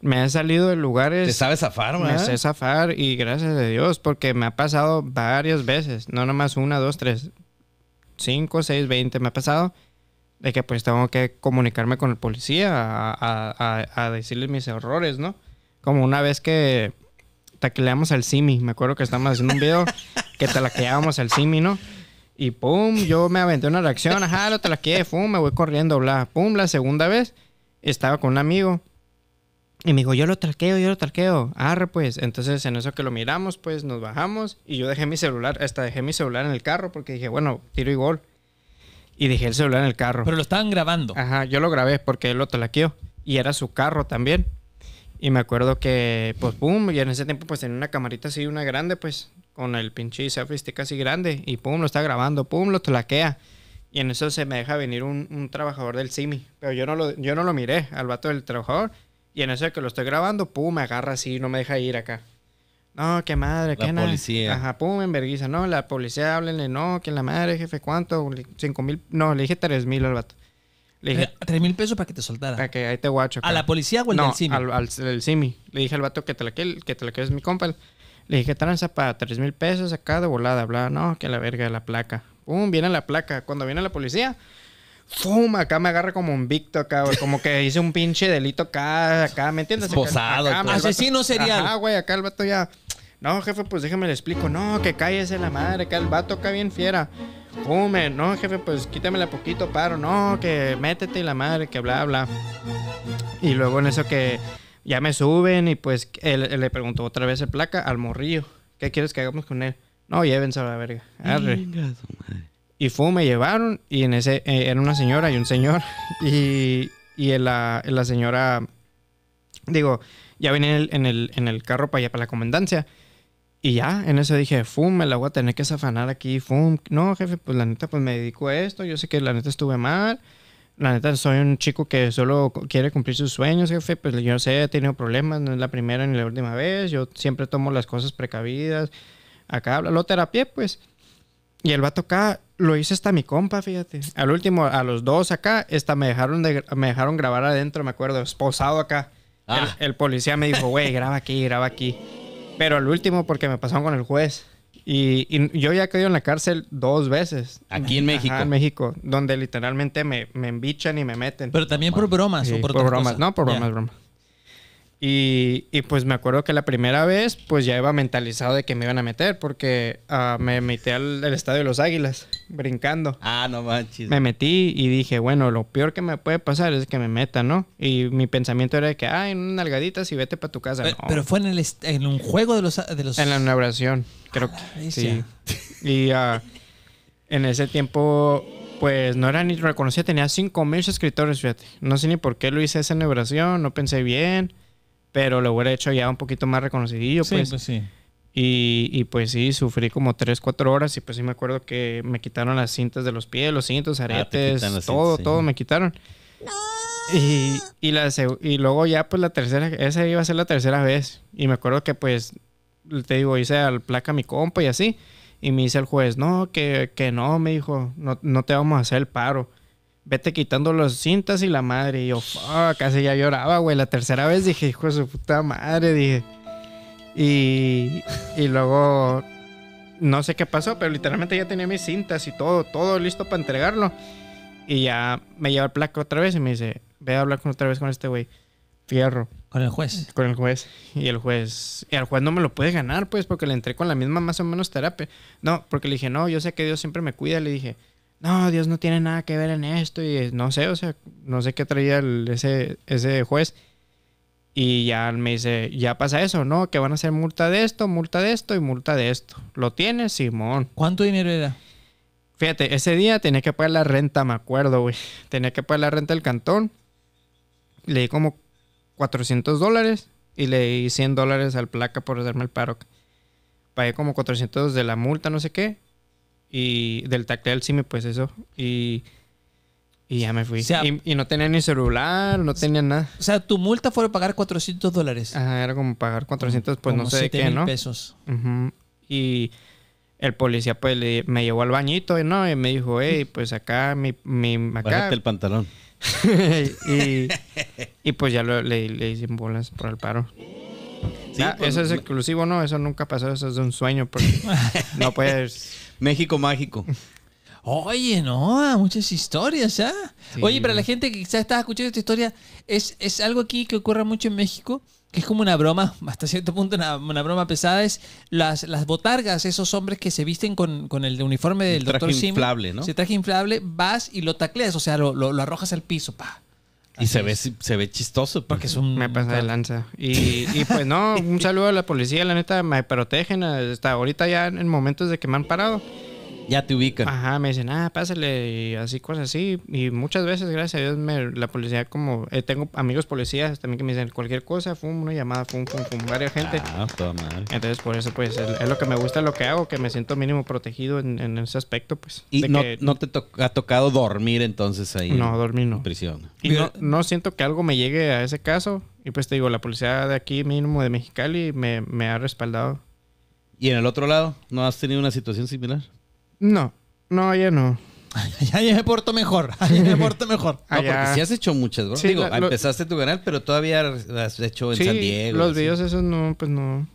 me han salido de lugares. Te sabes zafar, man. Me sé zafar y gracias a Dios, porque me ha pasado varias veces, no nomás una, dos, tres, cinco, seis, veinte, me ha pasado de que pues tengo que comunicarme con el policía a, a, decirle mis errores, ¿no? Como una vez que ...taquileamos al Simi, me acuerdo que estábamos haciendo un video que talaqueábamos al Simi, ¿no? Y pum, yo me aventé una reacción, ajá, lo talaqueé, pum, me voy corriendo, bla, pum, la segunda vez estaba con un amigo y me digo yo lo talqueo, yo lo talqueo. Arre, pues. Entonces, en eso que lo miramos, pues nos bajamos. Y yo dejé mi celular, hasta dejé mi celular en el carro porque dije, bueno, tiro y gol. Y dejé el celular en el carro. Pero lo estaban grabando. Ajá, yo lo grabé porque él lo talqueó... Y era su carro también. Y me acuerdo que, pues, pum, y en ese tiempo, pues, tenía una camarita así, una grande, pues, con el pinche selfie stick así grande. Y pum, lo está grabando, pum, lo tlaquea. Y en eso se me deja venir un, un trabajador del CIMI. Pero yo no, lo, yo no lo miré al vato del trabajador. Y en que lo estoy grabando, pum, me agarra así, no me deja ir acá. No, qué madre, qué nada. policía. Ajá, pum, enverguiza. No, la policía, háblenle. No, que la madre, jefe, ¿cuánto? Cinco mil. No, le dije tres mil al vato. Le dije... Tres mil pesos para que te soltara. Para que ahí te guacho. Acá. ¿A la policía o al del simi? al, al simi. Le dije al vato que te la que, que te la que mi compa. Le dije, tranza para tres mil pesos acá de volada, bla. No, que la verga de la placa. Pum, viene la placa. Cuando viene la policía... ¡Fum! Acá me agarra como un victo acá, güey. Como que hice un pinche delito acá, acá, ¿me entiendes? Posado. Asesino sería Ah, güey, acá el vato ya. No, jefe, pues déjame le explico. No, que cállese la madre, acá el vato acá bien fiera. Fume, no, jefe, pues quítamela poquito, paro. No, que métete y la madre, que bla, bla. Y luego en eso que ya me suben y pues él, le preguntó otra vez el placa al morrillo. ¿Qué quieres que hagamos con él? No, llévense a la verga. Arre. Venga, su madre. Y fue, me llevaron y en ese eh, era una señora y un señor y, y en la, la, señora, digo, ya venía en el, carro para allá, para la comandancia. Y ya, en eso dije, fum, me la voy a tener que zafanar aquí, fum. No, jefe, pues la neta, pues me dedico a esto. Yo sé que la neta estuve mal. La neta, soy un chico que solo quiere cumplir sus sueños, jefe. Pues yo sé, he tenido problemas, no es la primera ni la última vez. Yo siempre tomo las cosas precavidas. Acá, lo terapié, pues. Y el vato acá, lo hice hasta mi compa, fíjate. Al último, a los dos acá, esta me dejaron, de, me dejaron grabar adentro, me acuerdo, esposado acá. Ah. El, policía me dijo, güey, graba aquí, graba aquí. Pero al último, porque me pasaron con el juez. Y, yo ya he caído en la cárcel dos veces. Aquí en México. en México, donde literalmente me, me, embichan y me meten. Pero también por bromas o por, bromas. No, por bromas, bromas. Y, y, pues me acuerdo que la primera vez, pues ya iba mentalizado de que me iban a meter, porque ah, me metí al, estadio de los Águilas, brincando. Ah, no manches. Me metí y dije, bueno, lo peor que me puede pasar es que me meta, ¿no? Y mi pensamiento era de que, Ay, en unas nalgaditas y vete para tu casa. Pero, fue en, el en, un juego de los, de los. En la inauguración, creo ah, que. Sí. y ah, en ese tiempo pues no era ni reconocía tenía 5.000 suscriptores, fíjate. No sé ni por qué lo hice esa inauguración, no pensé bien pero lo hubiera hecho ya un poquito más reconocidillo, sí, pues. pues sí. Y, pues sí, sufrí como 3, 4 horas y pues sí me acuerdo que me quitaron las cintas de los pies, los cintos, ah, aretes, todo, todo, me quitaron. No. Y, la, y luego ya pues la tercera, esa iba a ser la tercera vez. Y me acuerdo que pues, te digo, hice al placa mi compa y así. Y me dice el juez, no, que, que no, me dijo, no, no te vamos a hacer el paro vete quitando las cintas y la madre. Y yo, casi ya lloraba, güey. La tercera vez dije, hijo de su puta madre, dije. Y, y luego, no sé qué pasó, pero literalmente ya tenía mis cintas y todo, todo listo para entregarlo. Y ya me lleva el placo otra vez y me dice, ve a hablar con, otra vez con este güey. Fierro. Con el juez. Con el juez. Y el juez. Y al juez no me lo puede ganar, pues, porque le entré con la misma más o menos terapia. No, porque le dije, no, yo sé que Dios siempre me cuida. Le dije, no, Dios no tiene nada que ver en esto y no sé, o sea, no sé qué traía el, ese, ese juez. Y ya me dice, ya pasa eso, ¿no? Que van a hacer multa de esto, multa de esto y multa de esto. ¿Lo tiene Simón? ¿Cuánto dinero era? Fíjate, ese día tenía que pagar la renta, me acuerdo, güey. Tenía que pagar la renta del cantón. Le di como 400 dólares y le di 100 dólares al placa por hacerme el paro. Pagué como 400 de la multa, no sé qué y del tactel sí me pues eso. Y, y ya me fui. y, no tenía ni celular, no tenía nada. O sea, tu multa fue pagar 400 dólares. era como pagar 400, pues no sé de qué, ¿no? pesos. Y el policía, pues me llevó al bañito, ¿no? Y me dijo, hey, pues acá, mi. acá. Bájate el pantalón. y, pues ya lo, le, le hice bolas por el paro. Ah, pues, eso es exclusivo, ¿no? Eso nunca pasó, eso es de un sueño, porque no puedes México mágico. Oye, no, ah, muchas historias, ¿ya? ¿ah? Oye, para la gente que quizás está escuchando esta historia, es, es algo aquí que ocurre mucho en México, que es como una broma, hasta cierto punto una, broma pesada, es las, las botargas, esos hombres que se visten con, con el uniforme del el traje inflable, ¿no? Se traje inflable, vas y lo tacleas, o sea, lo, lo, lo arrojas al piso, pa y se ve, se ve chistoso pues. porque es un... Me pasa de lanza. Y, y pues no, un saludo a la policía, la neta, me protegen hasta eh, ahorita ya en momentos de que me han parado. Ya te ubican. Ajá, me dicen, ah, pásale, y así, cosas así. Y muchas veces, gracias a Dios, la policía, como. Eh, tengo amigos policías también que me dicen cualquier cosa, fum, una llamada, fum, fum, fum, varias gente. Ah, toda madre. Entonces, por eso, pues, es, lo que me gusta, lo que hago, que me siento mínimo protegido en, ese aspecto, pues. ¿Y no, te ha tocado dormir entonces ahí? No, dormir no. En prisión. Y no, siento que algo me llegue a ese caso. Y pues te digo, la policía de aquí, mínimo de Mexicali, me, me ha respaldado. ¿Y en el otro lado? ¿No has tenido una situación similar? No, no, ya no. Ya me porto mejor. Allá me porto mejor. No, porque sí has hecho muchas, bro. Sí, Digo, empezaste tu canal, pero todavía has hecho en San Diego. Los videos esos no, pues no.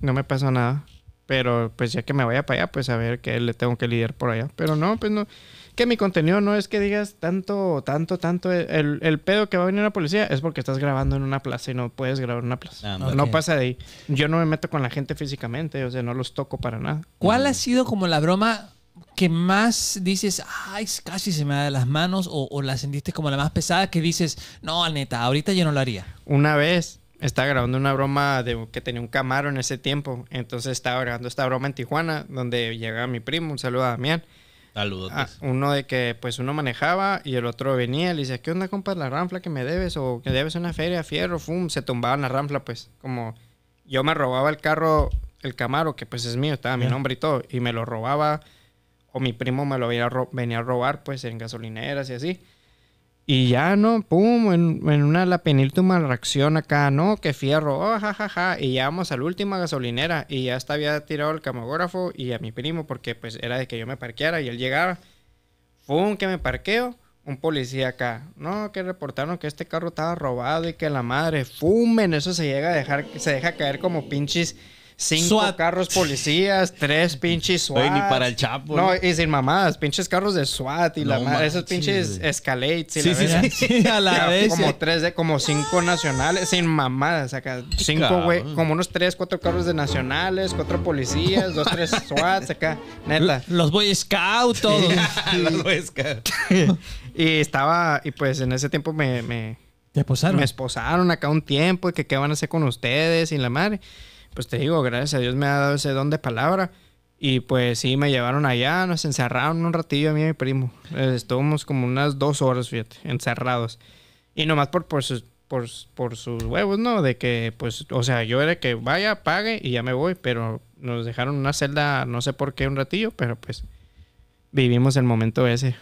No me pasa nada. Pero pues ya que me vaya para allá, pues a ver qué le tengo que lidiar por allá. Pero no, pues no que mi contenido no es que digas tanto, tanto, tanto. Eh, el, el pedo que va a venir la policía es porque estás grabando en una plaza y no puedes grabar en una plaza. Ah, no, pasa de ahí. Yo no me meto con la gente físicamente, o sea, no los toco para nada. ¿Cuál ha sido como la broma que más dices, ay, casi se me da de las manos, o, la sentiste como la más pesada que dices, no, neta, ahorita yo no lo haría? Una vez estaba grabando una broma de que tenía un Camaro en ese tiempo. Entonces estaba grabando esta broma en Tijuana, donde llegaba mi primo, un saludo a Damián. Saludos. Ah, uno de que pues uno manejaba y el otro venía, le decía, ¿qué onda, compa? La ranfla que me debes o que debes una feria, fierro, fum, se tumbaban la ranfla, pues como yo me robaba el carro, el Camaro, que pues es mío, estaba mi nombre y todo, y me lo robaba, o mi primo me lo venía a, robar, pues en gasolineras y así. Y ya, ¿no? Pum, en, una la penúltima reacción acá, ¿no? Que fierro, oh, ja, ja, ja. Y ya vamos a la última gasolinera. Y ya hasta había tirado el camógrafo y a mi primo, porque pues era de que yo me parqueara y él llegaba. Pum, que me parqueo. Un policía acá, no, que reportaron que este carro estaba robado y que la madre, fumen, eso se llega a dejar, se deja caer como pinches cinco carros policías, tres pinches SWAT. Oye, ni para el Chapo. No, ¿eh? y sin mamadas, pinches carros de SWAT y la madre. Esos pinches escalates sí, a la vez. Como tres, de, como cinco nacionales, sin mamadas. Acá, cinco, güey, como unos tres, cuatro carros de nacionales, cuatro policías, dos, tres SWAT, acá, neta. Los Boy Scout, Los Boy Scout. y estaba, y pues en ese tiempo me. me esposaron? Me esposaron acá un tiempo, y que qué van a hacer con ustedes y la madre pues te digo, gracias a Dios me ha dado ese don de palabra. Y pues sí, me llevaron allá, nos encerraron un ratillo a mí y a mi primo. Eh, estuvimos como unas dos horas, fíjate, encerrados. Y nomás por, por, sus, huevos, ¿no? De que, pues, o sea, yo era que vaya, pague y ya me voy. Pero nos dejaron una celda, no sé por qué, un ratillo, pero pues vivimos el momento ese.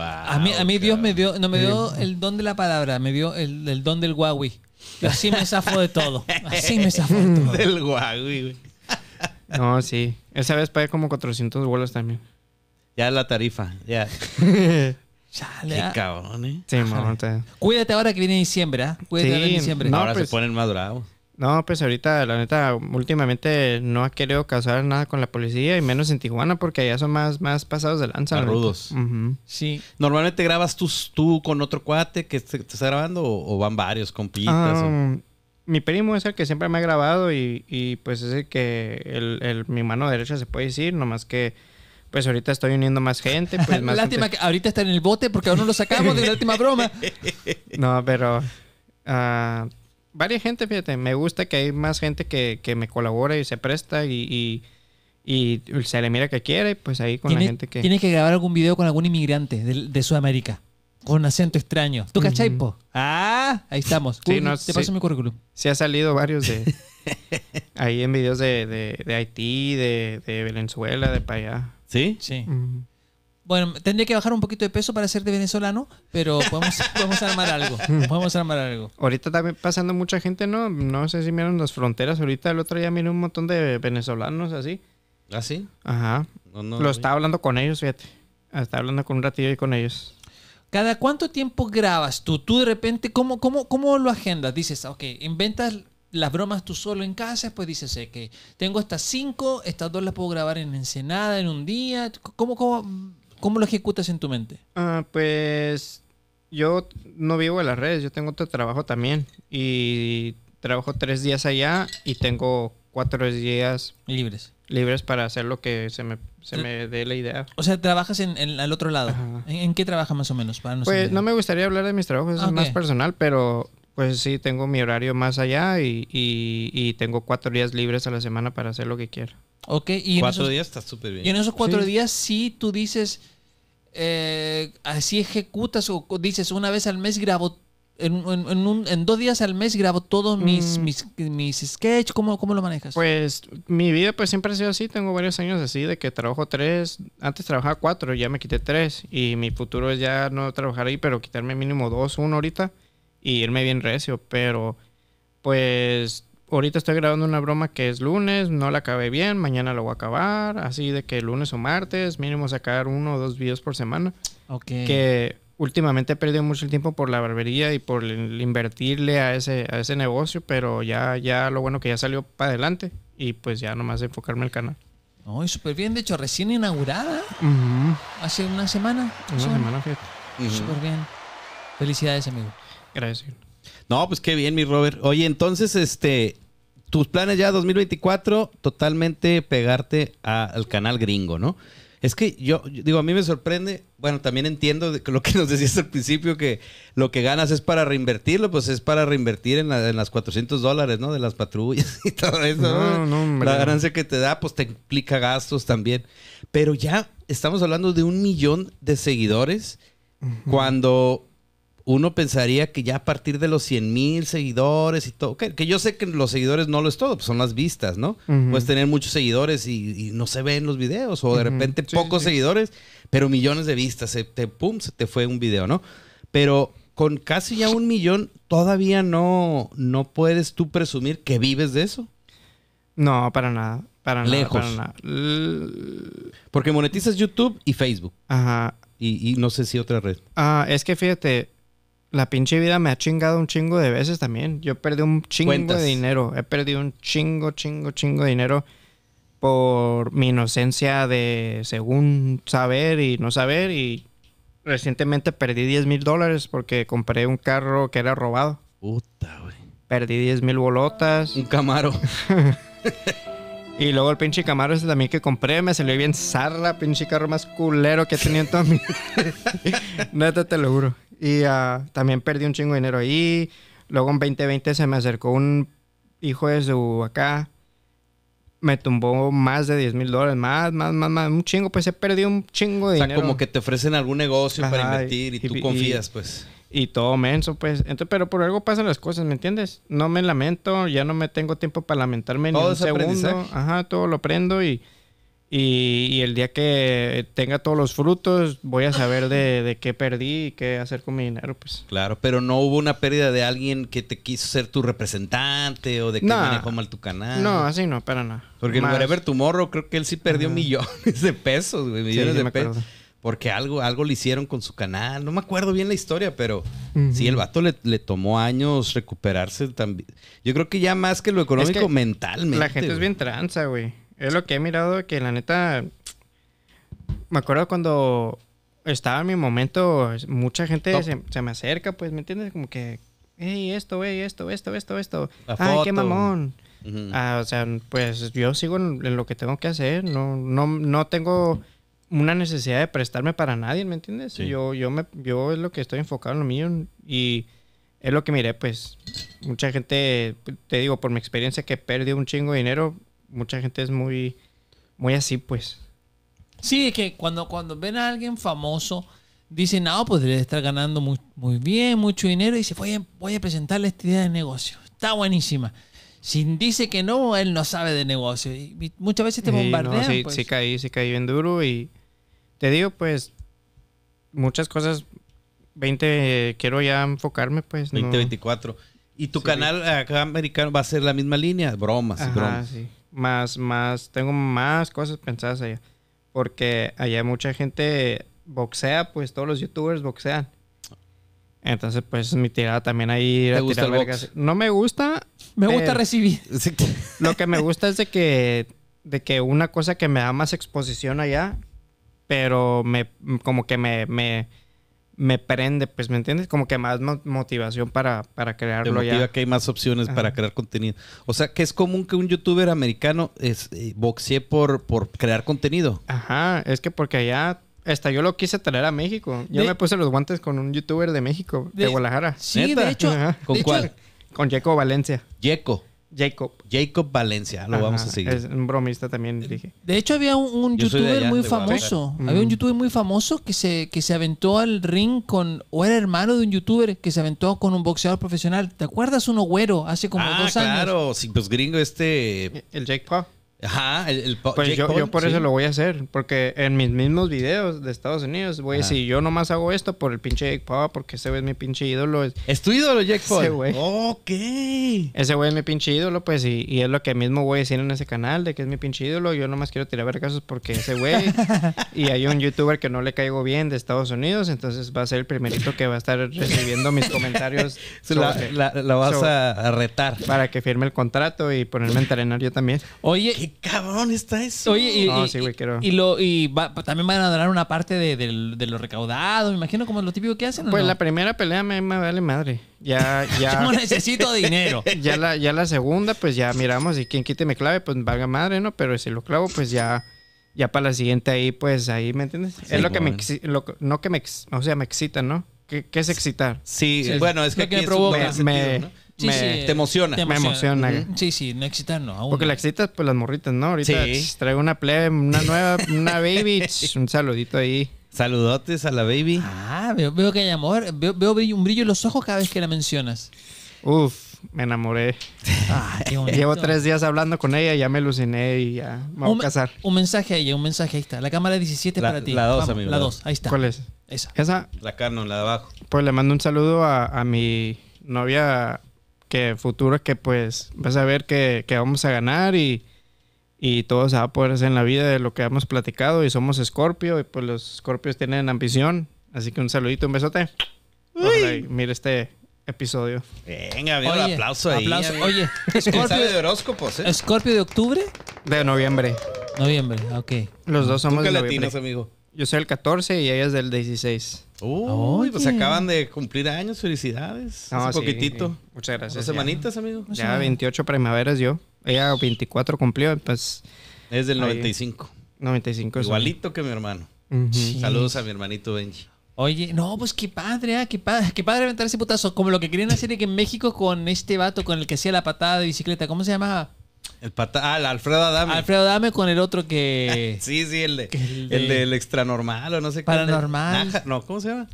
a mí, a mí Dios me dio, no me dio el don de la palabra, me dio el, el don del Huawei. Yo así me zafo de todo. Así me zafo de todo. Del guagui, güey. No, sí. Esa vez pagué como 400 vuelos también. Ya la tarifa, ya. Chale. Qué ah. cabrón, ¿eh? Sí, mamá. Cuídate ahora que viene diciembre, ¿ah? Cuídate ahora diciembre. ahora se pues ponen más bravos. No, pues ahorita, la neta, últimamente no ha querido causar nada con la policía y menos en Tijuana porque allá son más, más pasados de lanza. Rudos. Sí. ¿Normalmente grabas tú, tú con otro cuate que te, está grabando o, van varios compitas? Ah, mm, mi primo es el que siempre me ha grabado y, pues es el que mi mano derecha se puede decir, nomás que pues ahorita estoy uniendo más gente. Pues, Lástima que ahorita está en el bote porque aún no lo sacamos de la última broma. No, pero... Ah, varias gente, fíjate, me gusta que hay más gente que, me colabora y se presta y, y, se le mira que quiere, pues ahí con la gente que... Tienes que grabar algún video con algún inmigrante de, Sudamérica, con acento extraño. ¿Tú cachai, Ah, ahí estamos. te paso mi currículum. Sí ha salido varios de... ahí en videos de, Haití, de, de, Venezuela, de para allá. ¿Sí? Sí. Bueno, tendría que bajar un poquito de peso para ser de venezolano, pero podemos, podemos armar algo. Podemos armar algo. Ahorita también pasando mucha gente, ¿no? No sé si miran las fronteras. Ahorita el otro día miré un montón de venezolanos así. ¿Ah, sí? Ajá. Lo estaba hablando con ellos, fíjate. Estaba hablando con un ratillo y con ellos. ¿Cada cuánto tiempo grabas tú? Tú de repente, ¿cómo, cómo, cómo lo agendas? Dices, ok, inventas las bromas tú solo en casa, después pues dices, eh, que tengo estas cinco, estas dos las puedo grabar en Ensenada, en un día. ¿Cómo, cómo ¿Cómo lo ejecutas en tu mente? Ah, pues yo no vivo en las redes, yo tengo otro trabajo también. Y trabajo tres días allá y tengo cuatro días libres. Libres para hacer lo que se me, se me dé la idea. O sea, trabajas en, al otro lado. ¿En, qué trabajas más o menos? pues no me gustaría hablar de mis trabajos, es ah, más personal, pero pues sí, tengo mi horario más allá y, y tengo cuatro días libres a la semana para hacer lo que quiera. Ok, y cuatro días está súper bien. en esos cuatro días, si tú dices, eh, así ejecutas o dices una vez al mes grabo, en, dos días al mes grabo todos mm. mis, mis, sketch, ¿cómo, ¿cómo lo manejas? Pues mi vida pues siempre ha sido así, tengo varios años así de que trabajo tres, antes trabajaba cuatro, ya me quité tres y mi futuro es ya no trabajar ahí, pero quitarme mínimo dos, uno ahorita y irme bien recio, pero pues ahorita estoy grabando una broma que es lunes, no la acabé bien, mañana lo voy a acabar, así de que lunes o martes, mínimo sacar uno o dos videos por semana. Ok. Que últimamente he perdido mucho el tiempo por la barbería y por invertirle a ese, a ese negocio, pero ya, ya lo bueno que ya salió para adelante y pues ya nomás enfocarme al canal. No, súper bien, de hecho, recién inaugurada. Hace una semana. Una semana, fíjate. Súper bien. Felicidades, amigo. Gracias. No, pues qué bien, mi Robert. Oye, entonces, este, tus planes ya 2024, totalmente pegarte al canal gringo, ¿no? Es que yo, digo, a mí me sorprende, bueno, también entiendo lo que nos decías al principio, que lo que ganas es para reinvertirlo, pues es para reinvertir en, las 400 dólares, ¿no? De las patrullas y todo eso. No, no, La ganancia que te da, pues te implica gastos también. Pero ya estamos hablando de un millón de seguidores cuando uno pensaría que ya a partir de los 100 mil seguidores y todo, que, yo sé que los seguidores no lo es todo, pues son las vistas, ¿no? Puedes tener muchos seguidores y, no se ven los videos, o de repente pocos seguidores, pero millones de vistas, se te, pum, se te fue un video, ¿no? Pero con casi ya un millón, todavía no, no puedes tú presumir que vives de eso. No, para nada. Para Lejos. Nada, para nada. Porque monetizas YouTube y Facebook. Ajá. Y, y no sé si otra red. Ah, es que fíjate, la pinche vida me ha chingado un chingo de veces también. Yo perdí un chingo de dinero. He perdido un chingo, chingo, chingo de dinero por mi inocencia de según saber y no saber. Y recientemente perdí 10 mil dólares porque compré un carro que era robado. Puta, güey. Perdí 10 mil bolotas. Un camaro. y luego el pinche camaro ese también que compré me salió bien zarra, pinche carro más culero que he tenido en toda mi vida. Neta, te lo juro. Y ah, también perdí un chingo de dinero ahí. Luego en 2020 se me acercó un hijo de su acá. Me tumbó más de 10 mil dólares, más, más, más, más, un chingo. Pues he perdido un chingo de dinero. O sea, como que te ofrecen algún negocio para invertir y, tú confías, pues. Y todo menso, pues. pero por algo pasan las cosas, ¿me entiendes? No me lamento, ya no me tengo tiempo para lamentarme todo ni un segundo. Ajá, todo lo prendo y y, el día que tenga todos los frutos, voy a saber de, qué perdí y qué hacer con mi dinero, pues. Claro, pero no hubo una pérdida de alguien que te quiso ser tu representante o de que no, manejó mal tu canal. No, así no, pero no. Porque Más. en tu Tomorrow creo que él sí perdió millones de pesos, güey. Millones de pesos. Porque algo, algo le hicieron con su canal. No me acuerdo bien la historia, pero sí, el vato le, tomó años recuperarse también. Yo creo que ya más que lo económico, mentalmente. La gente es bien tranza, güey. Es lo que he mirado que la neta. Me acuerdo cuando estaba en mi momento, mucha gente se, me acerca, pues, ¿me entiendes? Como que, hey, esto, hey, esto, esto, esto, esto. Ay, qué mamón. Ah, o sea, pues yo sigo en lo que tengo que hacer. No, no, no tengo una necesidad de prestarme para nadie, ¿me entiendes? Yo, yo, me, yo es lo que estoy enfocado en lo mío y es lo que miré, pues mucha gente, te digo, por mi experiencia que perdió un chingo de dinero mucha gente es muy, muy así, pues. Sí, es que cuando, cuando ven a alguien famoso, dicen, no, ah, pues debe estar ganando muy, bien, mucho dinero, y se voy a, voy a presentarle esta idea de negocio. Está buenísima. Si dice que no, él no sabe de negocio. muchas veces te bombardean. Sí, pues. sí, caí, sí caí bien duro. Y te digo, pues, muchas cosas. 20, quiero ya enfocarme, pues. 2024. Y tu canal acá americano va a ser la misma línea, bromas, Ajá, bromas. Sí más, más, tengo más cosas pensadas allá. Porque allá mucha gente boxea, pues todos los youtubers boxean. Entonces, pues mi tirada también ahí. ¿Te gusta el No me gusta. Me gusta recibir. Lo que me gusta es de que, de que una cosa que me da más exposición allá, pero me como que me me prende, pues, ¿me entiendes? Como que más motivación para, para crearlo ya. que hay más opciones para crear contenido. O sea, que es común que un youtuber americano eh, boxee por, por crear contenido. Ajá, es que porque allá hasta yo lo quise traer a México. Yo me puse los guantes con un youtuber de México, de, Guadalajara. Sí, de hecho. ¿Con cuál? Con Yeco Valencia. Yeco. Jacob. Jacob Valencia, lo vamos a seguir. Es un bromista también, eh, dije. De hecho, había un, youtuber muy famoso. Había un youtuber muy famoso que se, que se aventó al ring con. O era hermano de un youtuber que se aventó con un boxeador profesional. ¿Te acuerdas? Uno güero, hace como ah, dos años. Claro, sí, pues gringo este. El Jake Ajá, el, el pues yo, yo, por eso lo voy a hacer, porque en mis mismos videos de Estados Unidos voy si a decir, yo nomás hago esto por el pinche Jake Paul, porque ese güey es mi pinche ídolo. ¿Es tu ídolo Jake Paul? Ese güey. Ok. Ese güey es mi pinche ídolo, pues, y, es lo que mismo voy a decir en ese canal, de que es mi pinche ídolo. Yo nomás quiero tirar vergasos porque ese güey, y hay un youtuber que no le caigo bien de Estados Unidos, entonces va a ser el primerito que va a estar recibiendo mis comentarios. Lo la, vas a retar. Para que firme el contrato y ponerme a entrenar yo también. Oye, cabrón está eso. Oye, y, lo, pues, también van a dar una parte de, lo recaudado, me imagino, como lo típico que hacen. pues la primera pelea me, vale madre. Ya, ya. necesito dinero. ya, la, segunda, pues ya miramos y quien quite me clave, pues valga madre, ¿no? Pero si lo clavo, pues ya ya para la siguiente ahí, pues ahí, ¿me entiendes? es lo que me no que me, o sea, me excita, ¿no? ¿Qué, es excitar? Sí, bueno, es que, me provoca. Eh, te emociona. Me emociona. Sí, sí, no no aún. Porque la excitas pues las morritas, ¿no? Ahorita traigo una plebe, una nueva, una baby. un saludito ahí. Saludotes a la baby. Ah, veo, que hay amor. Veo, un brillo en los ojos cada vez que la mencionas. Uf, me enamoré. Ah, Llevo tres días hablando con ella, ya me aluciné y ya me voy a casar. Un mensaje a ella, un mensaje, ahí está. La cámara 17 para ti. La 2, amigo. La 2, ahí está. ¿Cuál es? Esa. Esa. La carne la de abajo. Pues le mando un saludo a, a mi novia que futuro que pues vas a ver que, vamos a ganar y, y todo se va a poder hacer en la vida de lo que hemos platicado y somos Scorpio y pues los Scorpios tienen ambición. Así que un saludito, un besote. mira este episodio. Venga, bien, aplauso Aplauso. Oye, Scorpio de horóscopos, eh? ¿Scorpio de octubre? De noviembre. Noviembre, ok. Los dos somos de latinos, amigo. Yo soy el 14 y ella es del 16. Uy, pues acaban de cumplir años, felicidades. un poquitito. Muchas gracias. Dos semanitas, ya. amigo. 28 primaveras yo. Ella 24 cumplió, pues. Es del 95. y 95. Igualito que mi hermano. Saludos a mi hermanito Benji. Oye, no, pues qué padre, ah, qué, padre, qué padre aventar ese putazo. Como lo que querían hacer que en México con este vato con el que hacía la patada de bicicleta. ¿Cómo se llamaba? El ah, Alfredo Adame. Alfredo Adame con el otro que. sí, sí, el de, el, de, el extranormal o no sé qué. Paranormal. no, ¿cómo se llama?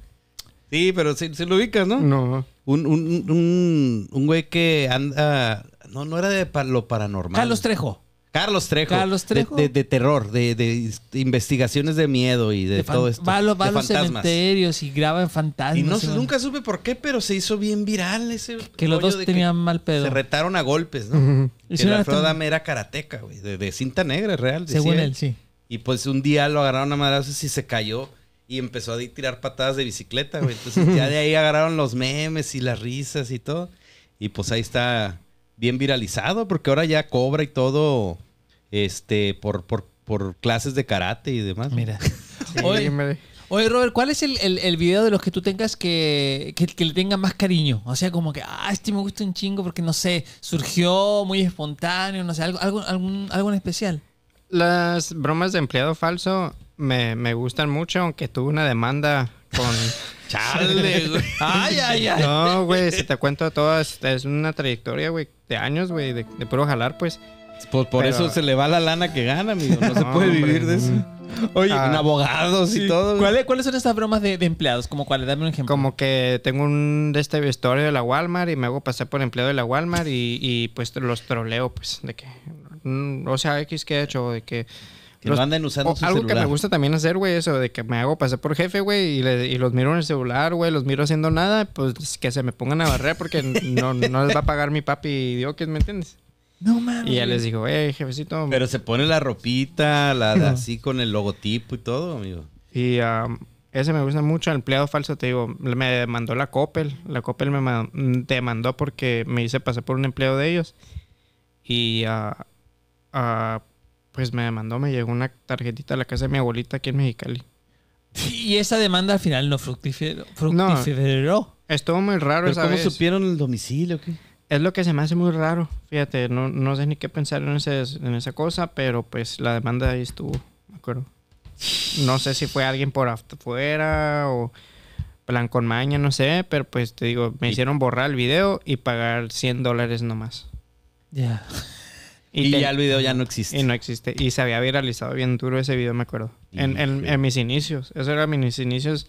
Sí, pero sí, sí, lo ubicas, ¿no? No. Un, un, un, un güey que anda. No, no era de lo paranormal. Carlos Trejo. Carlos Trejo. Carlos Trejo. De, de, terror, de, investigaciones de miedo y de, todo esto. Va, a los cementerios y graba en fantasmas. Y no, nunca supe por qué, pero se hizo bien viral ese. Que, que los dos tenían mal pedo. Se retaron a golpes, ¿no? y que Alfredo era karateca, güey, de, cinta negra, real. Según él, sí. Y pues un día lo agarraron a madrazos y se cayó y empezó a tirar patadas de bicicleta, güey. Entonces ya de ahí agarraron los memes y las risas y todo. Y pues ahí está bien viralizado, porque ahora ya cobra y todo este por, por, clases de karate y demás. Mira. Oye, Robert, ¿cuál es el, el, video de los que tú tengas que, que, le tenga más cariño? O sea, como que, ah, este me gusta un chingo porque, no sé, surgió muy espontáneo, no sé, algo, algo, algo en especial. Las bromas de empleado falso me, me gustan mucho, aunque tuve una demanda con... Ay, ay, ay. No, güey, si te cuento todo, es una trayectoria, güey, de años, güey, de, puro jalar, pues. Por, por eso se le va la lana que gana, amigo. No, se puede vivir de eso. Oye, ah. abogados y todo. ¿Cuáles, son estas bromas de, empleados? Como cuál, dame un ejemplo. Como que tengo un de este vestuario de la Walmart y me hago pasar por empleado de la Walmart y, y pues los troleo, pues, de que. Mm, o sea, X que he hecho, de que anden usando algo que me gusta también hacer, güey, eso de que me hago pasar por jefe, güey, y, los miro en el celular, güey, los miro haciendo nada, pues que se me pongan a barrer porque no, les va a pagar mi papi que ¿me entiendes? No mames. Y ya les digo, güey, jefecito. Pero se pone la ropita, así con el logotipo y todo, amigo. Y um, ese me gusta mucho, el empleado falso, te digo, me mandó la Coppel. La Coppel me mandó porque me hice pasar por un empleado de ellos. Y a... Uh, uh, pues me demandó, me llegó una tarjetita a la casa de mi abuelita aquí en Mexicali. Y esa demanda al final no fructificó. estuvo muy raro esa ¿cómo supieron el domicilio? Qué? Es lo que se me hace muy raro. Fíjate, no, sé ni qué pensar en, ese, en esa cosa, pero pues la demanda ahí estuvo, me acuerdo. No sé si fue alguien por afuera o plan con maña, no sé, pero pues te digo, me hicieron borrar el video y pagar 100 dólares nomás. Ya. Y, ya el video ya no existe. Y no existe. Y se había viralizado bien duro ese video, me acuerdo. En, en, mis inicios. Eso era mis inicios.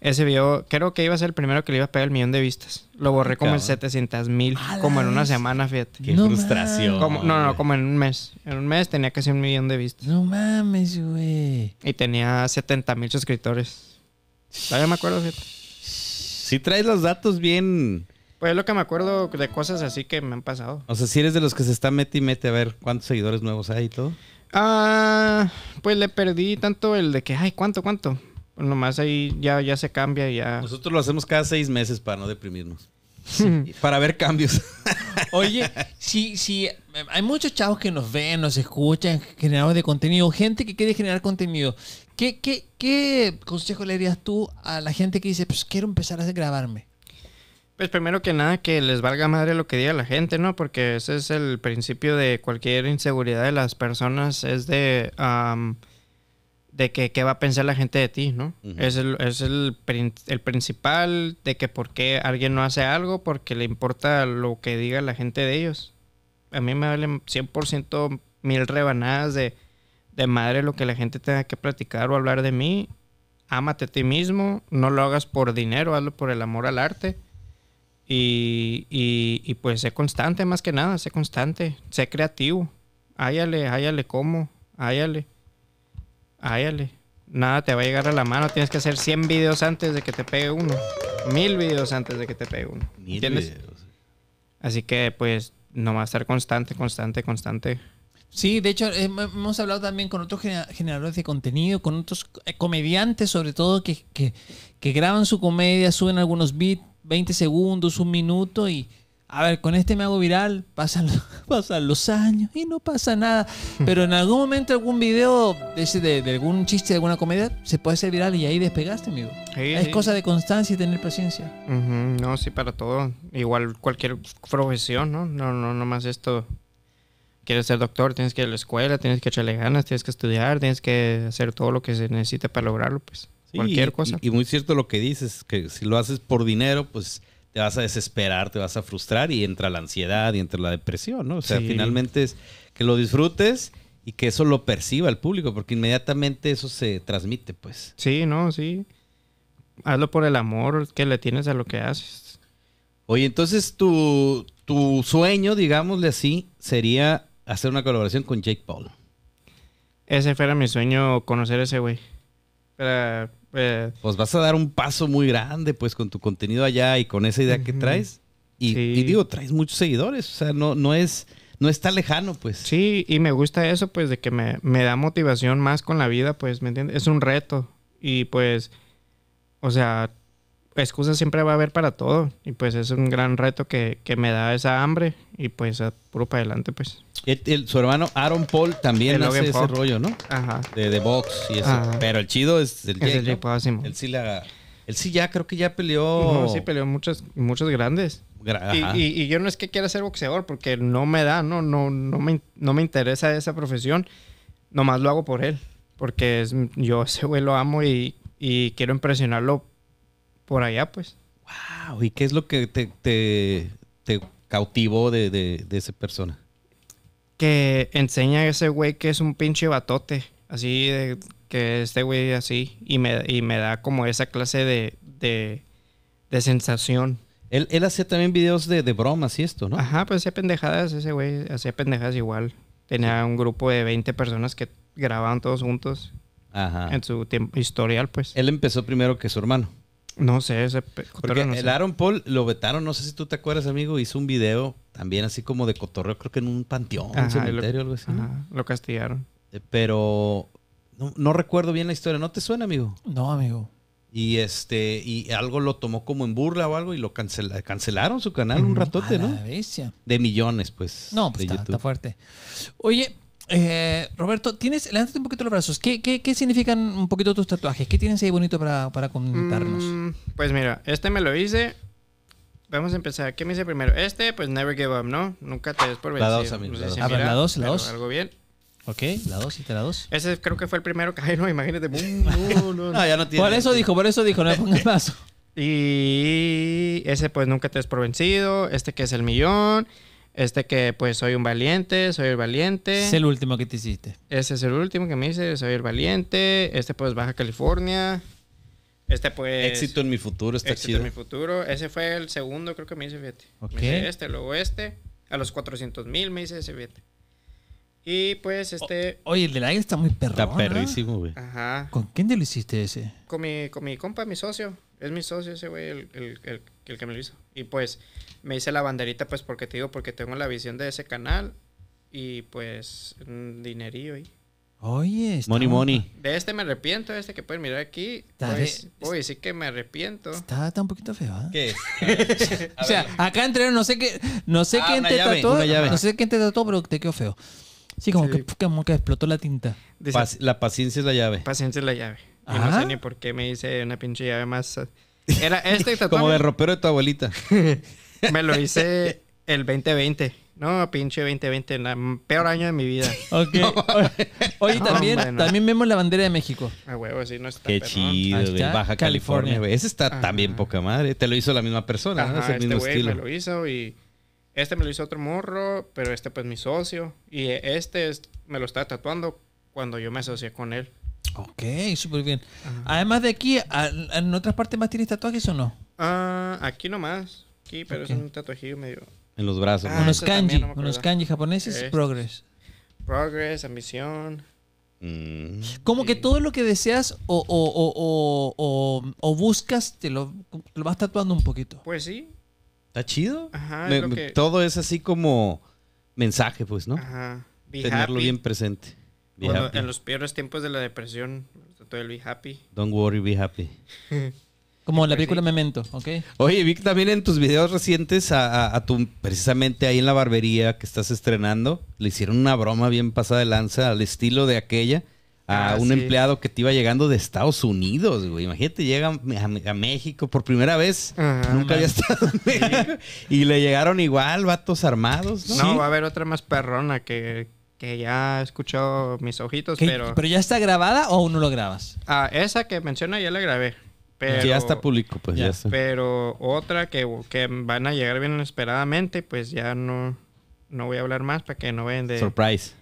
Ese video, creo que iba a ser el primero que le iba a pegar el millón de vistas. Lo borré como en 700 mil, como en una semana, fíjate. Qué frustración. no, no, como en un mes. En un mes tenía casi un millón de vistas. No mames, güey. Y tenía 70 mil suscriptores. Todavía me acuerdo, fíjate. Sí traes los datos bien pues es lo que me acuerdo de cosas así que me han pasado. O sea, si eres de los que se está mete y mete a ver cuántos seguidores nuevos hay y todo. Ah, pues le perdí tanto el de que, ay, ¿cuánto, cuánto? Pues nomás ahí ya, ya se cambia y ya. Nosotros lo hacemos cada seis meses para no deprimirnos. para ver cambios. Oye, sí, sí. hay muchos chavos que nos ven, nos escuchan, generadores de contenido, gente que quiere generar contenido. ¿Qué, qué, consejo le darías tú a la gente que dice, pues quiero empezar a grabarme? Pues primero que nada que les valga madre lo que diga la gente, ¿no? Porque ese es el principio de cualquier inseguridad de las personas, es de, de que qué va a pensar la gente de ti, ¿no? Es, el, el, principal de que por qué alguien no hace algo, porque le importa lo que diga la gente de ellos. A mí me valen 100% mil rebanadas de, de madre lo que la gente tenga que platicar o hablar de mí. Ámate a ti mismo, no lo hagas por dinero, hazlo por el amor al arte y, pues sé constante más que nada, sé constante, sé creativo. Háyale, háyale cómo, háyale, háyale. Nada te va a llegar a la mano, tienes que hacer 100 videos antes de que te pegue uno. Mil videos antes de que te pegue uno. Mil Así que pues no va a ser constante, constante, constante. Sí, de hecho, hemos hablado también con otros generadores de contenido, con otros eh, comediantes, sobre todo, que graban su comedia, suben algunos beats, 20 segundos, un minuto y a ver, con este me hago viral, pasan, los años y no pasa nada. Pero en algún momento algún video de, algún chiste, de alguna comedia, se puede hacer viral y ahí despegaste, amigo. es cosa de constancia y tener paciencia. No, sí, para todo. Igual cualquier profesión, ¿no? No, no, no más esto. Quieres ser doctor, tienes que ir a la escuela, tienes que echarle ganas, tienes que estudiar, tienes que hacer todo lo que se necesita para lograrlo, pues cualquier cosa. Y, muy cierto lo que dices, que si lo haces por dinero, pues te vas a desesperar, te vas a frustrar y entra la ansiedad y entra la depresión, ¿no? O sea, finalmente es que lo disfrutes y que eso lo perciba el público, porque inmediatamente eso se transmite, pues. Sí, no, sí. Hazlo por el amor que le tienes a lo que haces. Oye, entonces tu, tu sueño, digámosle así, sería hacer una colaboración con Jake Paul. Ese fuera mi sueño, conocer a ese güey. Para pues. pues vas a dar un paso muy grande, pues, con tu contenido allá y con esa idea que traes. Y, digo, traes muchos seguidores, o sea, no, no es... No está lejano, pues. Sí, y me gusta eso, pues, de que me, me da motivación más con la vida, pues, ¿me entiendes? Es un reto. Y pues, o sea, excusas siempre va a haber para todo. Y pues es un gran reto que, que me da esa hambre. Y pues puro para adelante, pues. El, su hermano Aaron Paul también hace ese rollo, ¿no? Ajá. De, de box y eso. Pero el chido es el es el Él sí la. Él sí ya creo que ya peleó. sí peleó muchos, muchos grandes. Y, y, yo no es que quiera ser boxeador porque no me da, no, no, no me, no me interesa esa profesión. Nomás lo hago por él. Porque es, yo ese güey lo amo y, y quiero impresionarlo por allá, pues. Wow, ¿y qué es lo que te, te, cautivó de, esa persona? Que enseña a ese güey que es un pinche batote, así que este güey así, y me, y me da como esa clase de, sensación. Él, él hacía también videos de, de, bromas y esto, ¿no? Ajá, pues hacía pendejadas, ese güey hacía pendejadas igual. Tenía un grupo de 20 personas que grababan todos juntos. Ajá. En su tiempo, historial, pues. Él empezó primero que su hermano. No sé, ese Porque el Aaron Paul lo vetaron, no sé si tú te acuerdas, amigo, hizo un video también así como de cotorreo, creo que en un panteón, en un cementerio o algo así. Lo castigaron. Eh, pero no, recuerdo bien la historia, ¿no te suena, amigo? No, amigo. Y este, y algo lo tomó como en burla o algo y lo cancelaron su canal mm, un ratote, A ¿no? De millones, pues. No, pues está fuerte. Oye, eh, Roberto, tienes, levántate un poquito los brazos. ¿Qué, significan un poquito tus tatuajes? ¿Qué tienes ahí bonito para, para comentarnos? Mm, pues mira, este me lo hice. Vamos a empezar. ¿Qué me hice primero? Este, pues never give up, ¿no? Nunca te des por vencido. La dos, amigo. Ah, la dos, la dos. Algo bien. Ok, la 2 y la 2. Ese creo que fue el primero que ay, no, imagínate. ya no Por eso dijo, por eso dijo, no me pongas paso. Y ese pues nunca te des por vencido, este que es el millón, este que pues soy un valiente, soy el valiente. Es el último que te hiciste. Ese es el último que me hice, soy el valiente. Este pues Baja California. Este pues... Éxito en mi futuro, está éxito en mi futuro. Ese fue el segundo creo que me hice, fíjate. Okay. Me hice este, luego este. A los 400 mil me hice ese, fíjate. Y pues este... oye, el del aire está muy perrón. Está ¿ah? perrísimo, güey. Ajá. ¿Con quién te lo hiciste ese? Con mi, con mi compa, mi socio. Es mi socio ese, güey, el el que me lo hizo. Y pues me hice la banderita, pues porque te digo, porque tengo la visión de ese canal y pues un dinerío ahí. Oye, money, money. De este me arrepiento, este que pueden mirar aquí. Uy, sí que me arrepiento. Está, un poquito feo, ¿ah? ¿Qué o sea, acá entre no sé qué, no sé quién te trató, no sé quién te trató, pero te quedó feo. Sí, como, Que, explotó la tinta. la paciencia es la llave. Paciencia es la llave. no sé ni por qué me hice una pinche llave más era este tatuaje. Como de ropero de tu abuelita. Me lo hice el 2020. No, pinche 2020, el peor año de mi vida. Ok. Oye, también, también vemos la bandera de México. Qué chido, de Baja California, güey. Ese está también poca madre. Te lo hizo la misma persona, Es el este mismo estilo. me lo hizo este me lo hizo otro morro, pero este pues mi socio. Y e-, este me lo estaba tatuando cuando yo me asocié con él. Ok, súper bien. Además de aquí, ¿en otras partes más tienes tatuajes o no? Ah, aquí nomás. Aquí, pero es un tatuajillo medio. En los brazos. Con ah, unos kanji, kanji japoneses, este, progress. Progress, ambición. Mm, como que todo lo que deseas o, o, buscas, te lo, vas tatuando un poquito. Pues sí. Está chido. Todo es así como mensaje, pues, ¿no? Ajá. Tenerlo bien presente en los peores tiempos de la depresión, todo el Be Happy. Don't worry, be happy. Como la película Memento, ¿ok? Oye, vi también en tus videos recientes, a, tu, precisamente ahí en la barbería que estás estrenando, le hicieron una broma bien pasada de lanza al estilo de aquella a ah, un empleado que te iba llegando de Estados Unidos, güey. Imagínate, llega a, México por primera vez. Ah, Nunca había estado en México. Y le llegaron igual, vatos armados, ¿no? No, va a haber otra más perrona que, que ya escuchó mis ojitos, pero... ¿Pero ya está grabada o aún no lo grabas? Ah, esa que menciona ya la grabé. Pero, ya está público, pues ya, está. Pero otra que, que, van a llegar bien inesperadamente, pues ya no, no voy a hablar más para que no ven de... Surprise.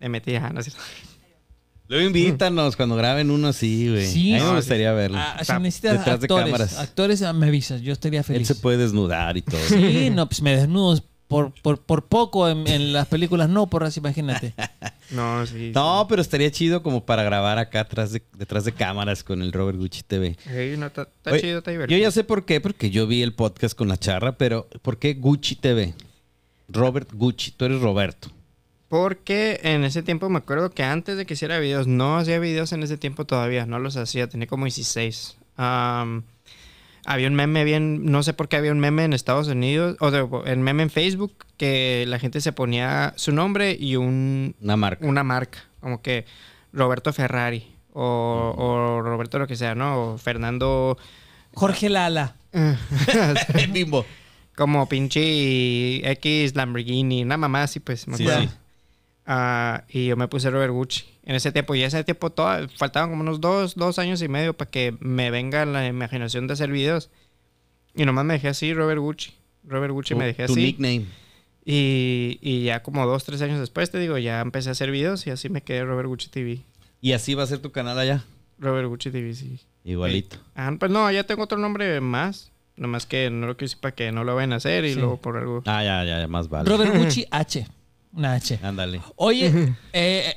De metida, no Luego invítanos cuando graben uno así, güey. Sí, a mí me gustaría verlo. Ah, ah, si necesitas actores, actores, ah, me avisas, yo estaría feliz. Él se puede desnudar y todo. Sí, no, pues me desnudo por, por, por poco en, las películas no, por porras, imagínate. no, sí. No, pero estaría chido como para grabar acá atrás detrás de cámaras con el Robert Gucci TV. Sí, está, chido, está divertido. Yo ya sé por qué, porque yo vi el podcast con la charra, pero ¿por qué Gucci TV? Robert Gucci, tú eres Roberto. Porque en ese tiempo me acuerdo que antes de que hiciera videos, no hacía videos en ese tiempo todavía, no los hacía, tenía como 16. Ah había un meme bien, no sé por qué había un meme en Estados Unidos, o sea, el meme en Facebook, que la gente se ponía su nombre y una marca. como que Roberto Ferrari o, Roberto lo que sea, ¿no? O Fernando... Jorge Lala. El Bimbo. como pinche X Lamborghini, nada más y pues. sí, ah, y yo me puse Robert Gucci en ese tiempo. Y ese tiempo faltaban como unos dos, dos años y medio para que me venga la imaginación de hacer videos. Y nomás me dejé así, Robert Gucci. Robert Gucci me dejé tu así. nickname. Y, y, ya como dos, tres años después, te digo, ya empecé a hacer videos y así me quedé Robert Gucci TV. ¿Y así va a ser tu canal allá? Robert Gucci TV, sí. Igualito. Eh, ah, pues no, ya tengo otro nombre más. Nomás que no lo quise para que no lo vayan a hacer y luego por algo. Ah, ya, ya, ya, más vale. Robert Gucci H. Una H. Ándale. Oye, eh,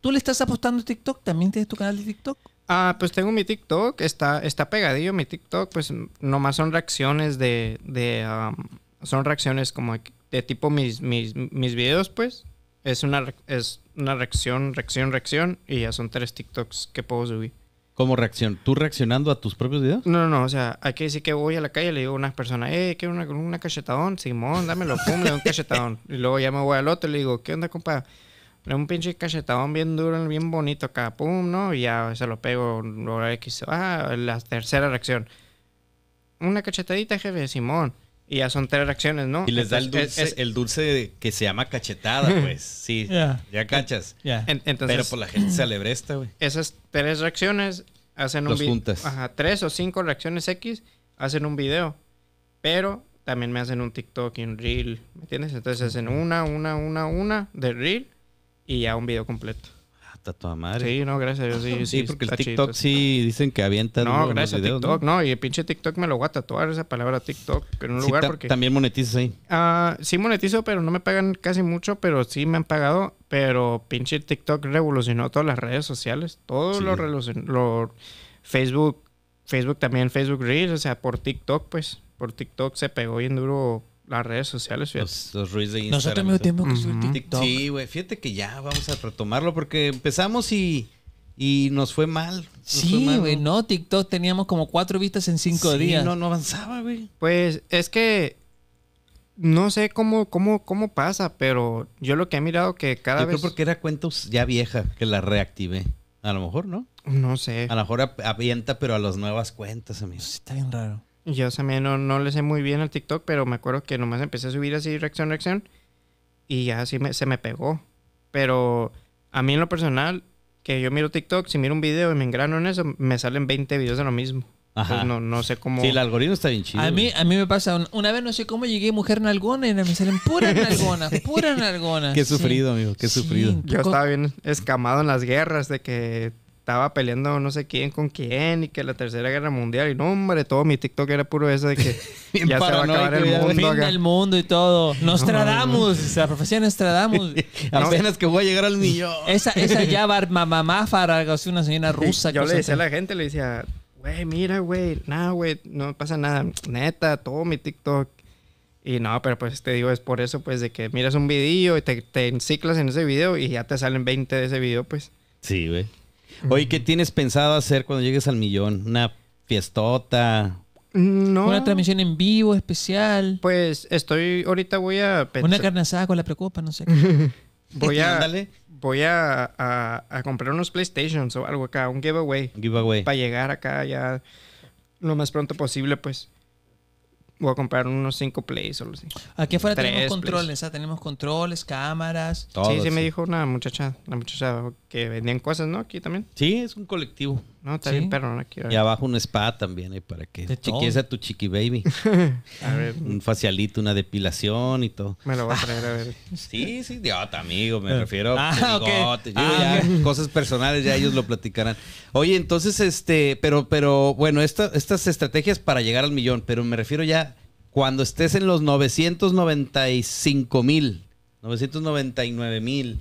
¿Tú le estás apostando TikTok? ¿También tienes tu canal de TikTok? Ah, pues tengo mi TikTok, está, está pegadillo mi TikTok, pues nomás son reacciones de... de um, son reacciones como de tipo mis, mis, mis videos, pues. Es una, es una reacción, reacción, reacción y ya son tres TikToks que puedo subir. ¿Cómo reacción? ¿Tú reaccionando a tus propios videos? No, no, o sea, hay que decir que voy a la calle y le digo a una persona, eh, quiero una, una cachetadón, Simón, dámelo, pum, le un cachetadón. Y luego ya me voy al otro y le digo, ¿qué onda, compadre? un pinche cachetadón bien duro, bien bonito acá, pum, ¿no? Y ya se lo pego, lo X, ah, la tercera reacción. Una cachetadita, jefe, Simón. Y ya son tres reacciones, ¿no? Y les da el dulce, que se llama cachetada, pues. Sí, ya cachas. Yeah. Entonces, Pero por pues, la gente se esta, güey. Esas tres reacciones hacen un video. Ajá, tres o cinco reacciones X hacen un video. Pero también me hacen un TikTok y un reel, ¿me entiendes? Entonces hacen una, una, una, una de reel y ya un video completo. Hasta ah, toda madre. Sí, no, gracias a Dios. Sí, sí, porque el TikTok sí dicen que avientan. No, gracias a TikTok. ¿no? y el pinche TikTok me lo voy a tatuar esa palabra TikTok en un lugar porque. También monetizas ahí. Ah, sí, monetizo, pero no me pagan casi mucho, pero sí me han pagado. Pero pinche TikTok revolucionó todas las redes sociales. Todo los... lo Facebook, Facebook también, Facebook Reels, o sea, por TikTok, pues. Por TikTok se pegó bien duro las redes sociales, fíjate. Los, los de Instagram. Nosotros tiempo que subir TikTok. Sí, güey, fíjate que ya vamos a retomarlo porque empezamos y, nos fue mal. sí, güey, ¿no? TikTok teníamos como cuatro vistas en cinco días. No, no avanzaba, güey. Pues es que no sé cómo, cómo, cómo pasa, pero yo lo que he mirado que cada vez. Creo porque era cuenta ya vieja que la reactivé. A lo mejor, ¿no? No sé. A lo mejor avienta, pero a las nuevas cuentas, amigos pues, Sí, está bien raro. Yo también no, no le sé muy bien al TikTok, pero me acuerdo que nomás empecé a subir así reacción, reacción. Y ya así se me pegó. Pero a mí en lo personal, que yo miro TikTok, si miro un video y me engrano en eso, me salen 20 videos de lo mismo. no, no sé cómo. Sí, el algoritmo está bien chido. A mí, a mí me pasa, una vez no sé cómo llegué mujer nalgona y me salen puras nalgonas, puras nalgonas. Qué sufrido, amigo, qué sufrido. Yo estaba bien escamado en las guerras de que estaba peleando no sé quién con quién y que la tercera guerra mundial y no hombre todo mi TikTok era puro eso de que ya se va a acabar el mundo y todo Nostradamus tradamos la la profecía Nostradamus apenas que voy a llegar al millón esa esa ya va mamá algo así una señora rusa yo le decía a la gente le decía güey mira güey nada güey no pasa nada neta todo mi TikTok y no, pero pues te digo, es por eso, pues, de que miras un video y te, te enciclas en ese video y ya te salen 20 de ese video, pues. Sí, güey. Oye, ¿qué tienes pensado hacer cuando llegues al millón? ¿Una fiestota? Una transmisión en vivo especial. Pues estoy, ahorita voy a... Pensar. Una carne con la preocupa? no sé. voy a... Voy a, comprar unos PlayStations o algo acá, un giveaway. Giveaway. Para llegar acá ya lo más pronto posible, pues voy a comprar unos 5 plays o Aquí afuera tenemos controles, ah, tenemos controles, cámaras. Todo, sí, sí, me dijo una muchacha, la muchacha que vendían cosas, ¿no? Aquí también. Sí, es un colectivo. No, también pero quiero. Y abajo un spa también, eh, para que chiquies a tu chiqui baby. Un facialito, una depilación y todo. Me lo voy a traer a ver. Sí, sí, idiota, amigo, me ah. refiero a ah, ah, ya, cosas personales, ya ellos lo platicarán. Oye, entonces, este, pero, pero, bueno, estas estrategias para llegar al millón, pero me refiero ya cuando estés en los 995 mil, 999 mil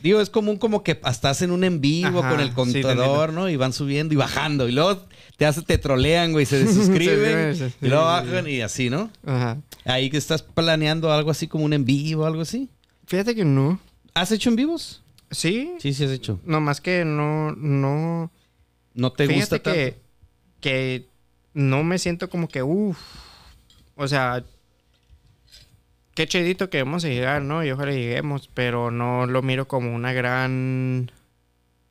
Digo, es común como que estás en un en vivo con el contador, ¿no? Y van subiendo y bajando. Y luego te hace, te trolean, güey, se desuscriben. y luego bajan y así, ¿no? Ajá. Ahí que estás planeando algo así como un en vivo, algo así. Fíjate que no. ¿Has hecho en vivos? Sí. Sí, sí has hecho. No, más que no, no. No te gusta que, que no me siento como que, uff. O sea, qué chidito que vamos a llegar, ¿no? Y ojalá lleguemos, pero no lo miro como una gran.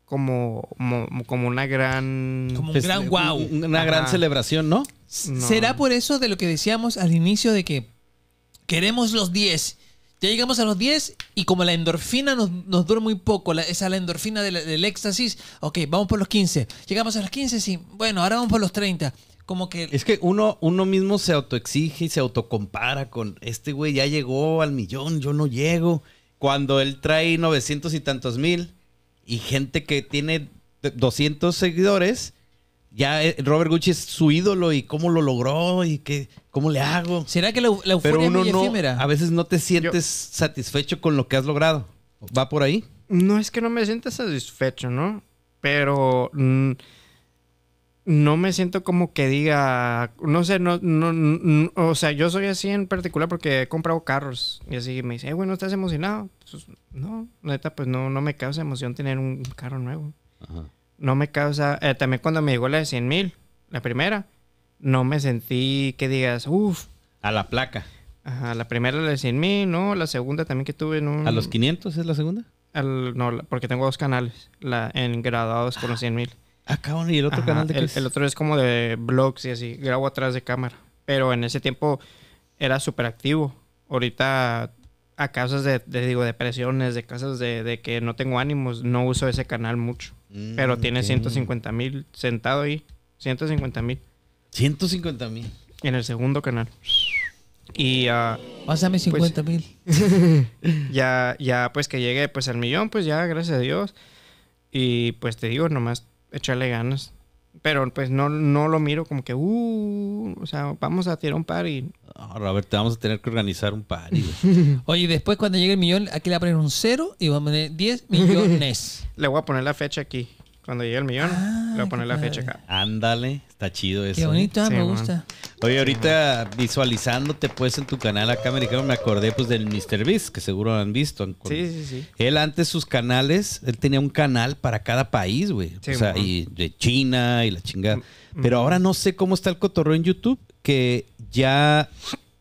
Como, una gran. Como un pues, gran wow. Una gran celebración, ¿no? ¿Será por eso de lo que decíamos al inicio de que queremos los 10? Ya llegamos a los 10 y como la endorfina nos, nos dura muy poco, esa la endorfina del, del éxtasis, ok, vamos por los 15. Llegamos a los 15, sí, bueno, ahora vamos por los 30 que... Es que uno, uno mismo se autoexige y se autocompara con este güey ya llegó al millón, yo no llego. Cuando él trae 900 y tantos mil y gente que tiene 200 seguidores, ya eh, Robert Gucci es su ídolo y cómo lo logró y qué, cómo le hago. ¿Será que la, euforia Pero uno es no, efímera? A veces no te sientes satisfecho con lo que has logrado. ¿Va por ahí? No es que no me sienta satisfecho, ¿no? Pero... Mm, no me siento como que diga, no sé, no, no, o sea, yo soy así en particular porque he comprado carros y así me dice, eh, güey, ¿no estás emocionado? Pues, no, neta, pues no, no me causa emoción tener un carro nuevo. No me causa, eh, también cuando me llegó la de 100 mil, la primera, no me sentí que digas, uff. A la placa. Ajá, la primera la de 100 mil, no, la segunda también que tuve, un... ¿A los 500 es la segunda? Al, no, porque tengo dos canales, la, en graduados con los 100 mil. Acá ah, ¿y el otro canal de el, otro es como de blogs y así, grabo atrás de cámara. Pero en ese tiempo era súper activo. Ahorita, a causas de, digo, depresiones, de causas de, que no tengo ánimos, no uso ese canal mucho. Mm, pero tiene 150 mil sentado ahí. 150 mil. 150 mil. En el segundo canal. Y... Uh, Pásame 50 pues, mil. ya, ya, pues que llegue pues al millón, pues ya, gracias a Dios. Y pues te digo, nomás echarle ganas. Pero pues no, no lo miro como que, uh, o sea, vamos a tirar un par y A ver, te vamos a tener que organizar un par Oye, después cuando llegue el millón, aquí le voy a poner un cero y vamos a poner 10 millones. le voy a poner la fecha aquí. Cuando llegue el millón, le ah, voy a poner la fecha acá. Ándale, está chido eso. Qué ¿eh? bonito, me gusta. Oye, ahorita visualizándote pues en tu canal acá americano, me acordé pues del Mr. Beast, que seguro han visto. Sí, sí, sí. Él antes sus canales, él tenía un canal para cada país, güey. o sea, y de China y la chingada. Mm, mm. Pero ahora no sé cómo está el cotorreo en YouTube, que ya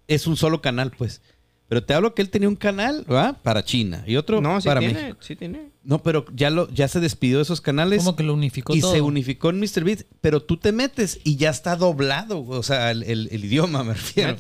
es un solo canal, pues. Pero te hablo que él tenía un canal, va, Para China y otro no, para tiene, México. Sí tiene. No, pero ya lo ya se despidió de esos canales. Como que lo unificó y se unificó en Beat. pero tú te metes y ya está doblado, o sea, el, idioma me refiero.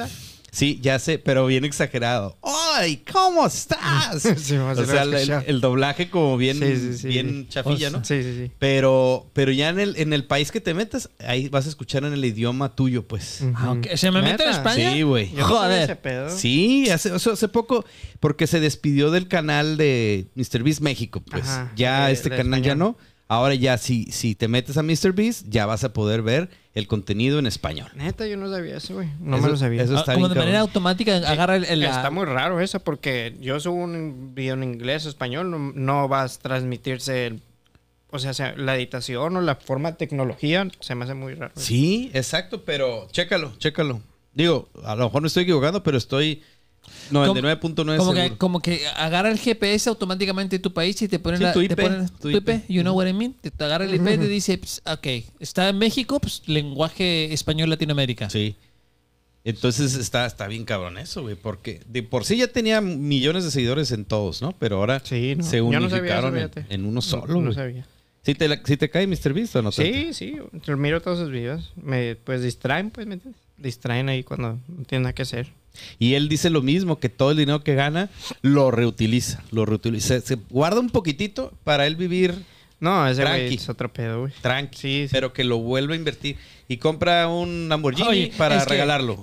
Sí, ya sé, pero bien exagerado. ¡Ay, cómo estás! o sea, el, doblaje como bien, bien chafilla, ¿no? Sí, sí, sí. Pero, pero ya en el, en el país que te metas, ahí vas a escuchar en el idioma tuyo, pues. aunque ah, ¿Se me mete en España? Sí, güey. Joder. sí, hace, hace poco, porque se despidió del canal de MrBeast México, pues. ya este canal ya no. Ahora ya, si, si te metes a MrBeast, ya vas a poder ver el contenido en español. Neta, yo no sabía eso, güey. No me lo sabía. Eso ah, está como de manera automática agarra el, Está muy raro eso porque yo subo un video en inglés o español, no, vas a transmitirse el o sea, la editación o la forma de tecnología se me hace muy raro. Sí, exacto, pero chécalo, chécalo. Digo, a lo mejor no estoy equivocando, pero estoy 99.9 como que, agarra el GPS automáticamente tu país y te ponen, tu tu IP. you know what I mean? Te, agarra el IP y te dice, ok, está en México, pues lenguaje español Latinoamérica. Sí. Entonces está, está bien cabrón eso, güey, porque de por sí ya tenía millones de seguidores en todos, ¿no? Pero ahora se unificaron en, uno solo. Si te, cae Mr. Beast o no? Sí, sí. miro todos sus videos. Me, pues distraen, pues, me distraen ahí cuando no tienen nada que hacer. Y él dice lo mismo, que todo el dinero que gana lo reutiliza, lo reutiliza. Se, guarda un poquitito para él vivir. No, es otro Tranqui. Pero que lo vuelva a invertir. Y compra un Lamborghini para regalarlo.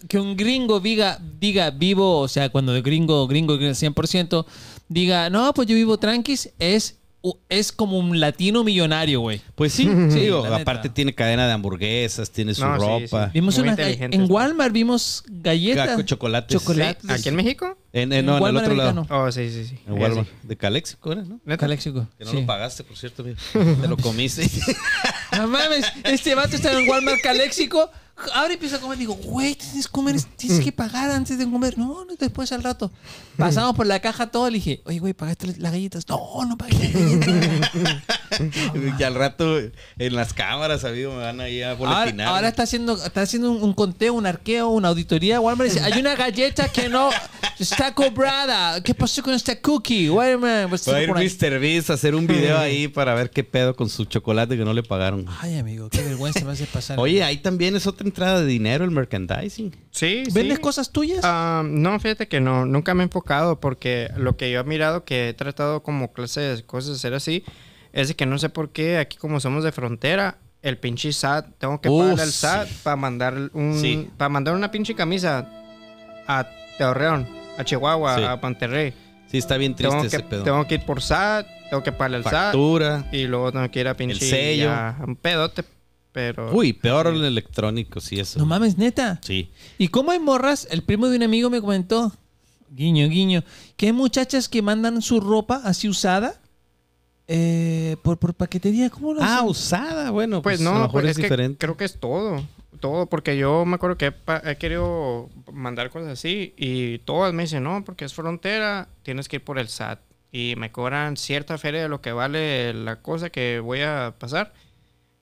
que, un gringo diga, diga vivo, o sea, cuando de gringo, gringo, 100%, diga, no, pues yo vivo tranquis, es es como un latino millonario, güey. Pues sí, sí, aparte tiene cadena de hamburguesas, tiene su ropa. Vimos Muy en Walmart vimos galletas, chocolate chocolates. ¿Aquí en México? En, no, en el Walmart otro lado. Oh, sí, sí, sí. En Walmart. De Calexico ¿no? Caléxico, Que no lo pagaste, por cierto, amigo. Te lo comiste. No mames, este vato está en Walmart Caléxico Ahora empiezo a comer, y digo, güey, tienes que comer, tienes que pagar antes de comer. No, no, después al rato. Pasamos por la caja todo, le dije, oye, güey, ¿pagaste las galletas? No, no pagué las galletas. Y al rato en las cámaras, amigo, me van ir a boletinar. Ahora, está haciendo, está haciendo un, conteo, un arqueo, una auditoría. Walmart dice, hay una galleta que no está cobrada. ¿Qué pasó con esta cookie? Walmart, pues, Va a ir Mr. Beast a hacer un video ahí para ver qué pedo con su chocolate que no le pagaron. Ay, amigo, qué vergüenza me hace pasar. Oye, ahí también es otra entrada de dinero el merchandising. Sí, ¿Vendes cosas tuyas? Ah, no, fíjate que no. Nunca me he enfocado porque lo que yo he mirado que he tratado como clase de cosas de ser así es que no sé por qué, aquí como somos de frontera, el pinche SAT, tengo que pagar al SAT para mandar un para mandar una pinche camisa a Teorreón, a Chihuahua, a Panterrey. Sí, está bien triste tengo ese que, pedo. Tengo que ir por SAT, tengo que pagar el Factura, SAT. Y luego tengo que ir a pinche el sello. un pedote, pero. Uy, peor el electrónico, sí, eso. No mames, neta. Sí. ¿Y cómo hay morras? El primo de un amigo me comentó, guiño, guiño, que hay muchachas que mandan su ropa así usada eh, por, por paquetería, ¿cómo lo Ah, usada, bueno. Pues, no, pues, a lo mejor pues es, creo que es todo. Todo, porque yo me acuerdo que he, querido mandar cosas así y todas me dicen, no, porque es frontera, tienes que ir por el SAT. Y me cobran cierta feria de lo que vale la cosa que voy a pasar.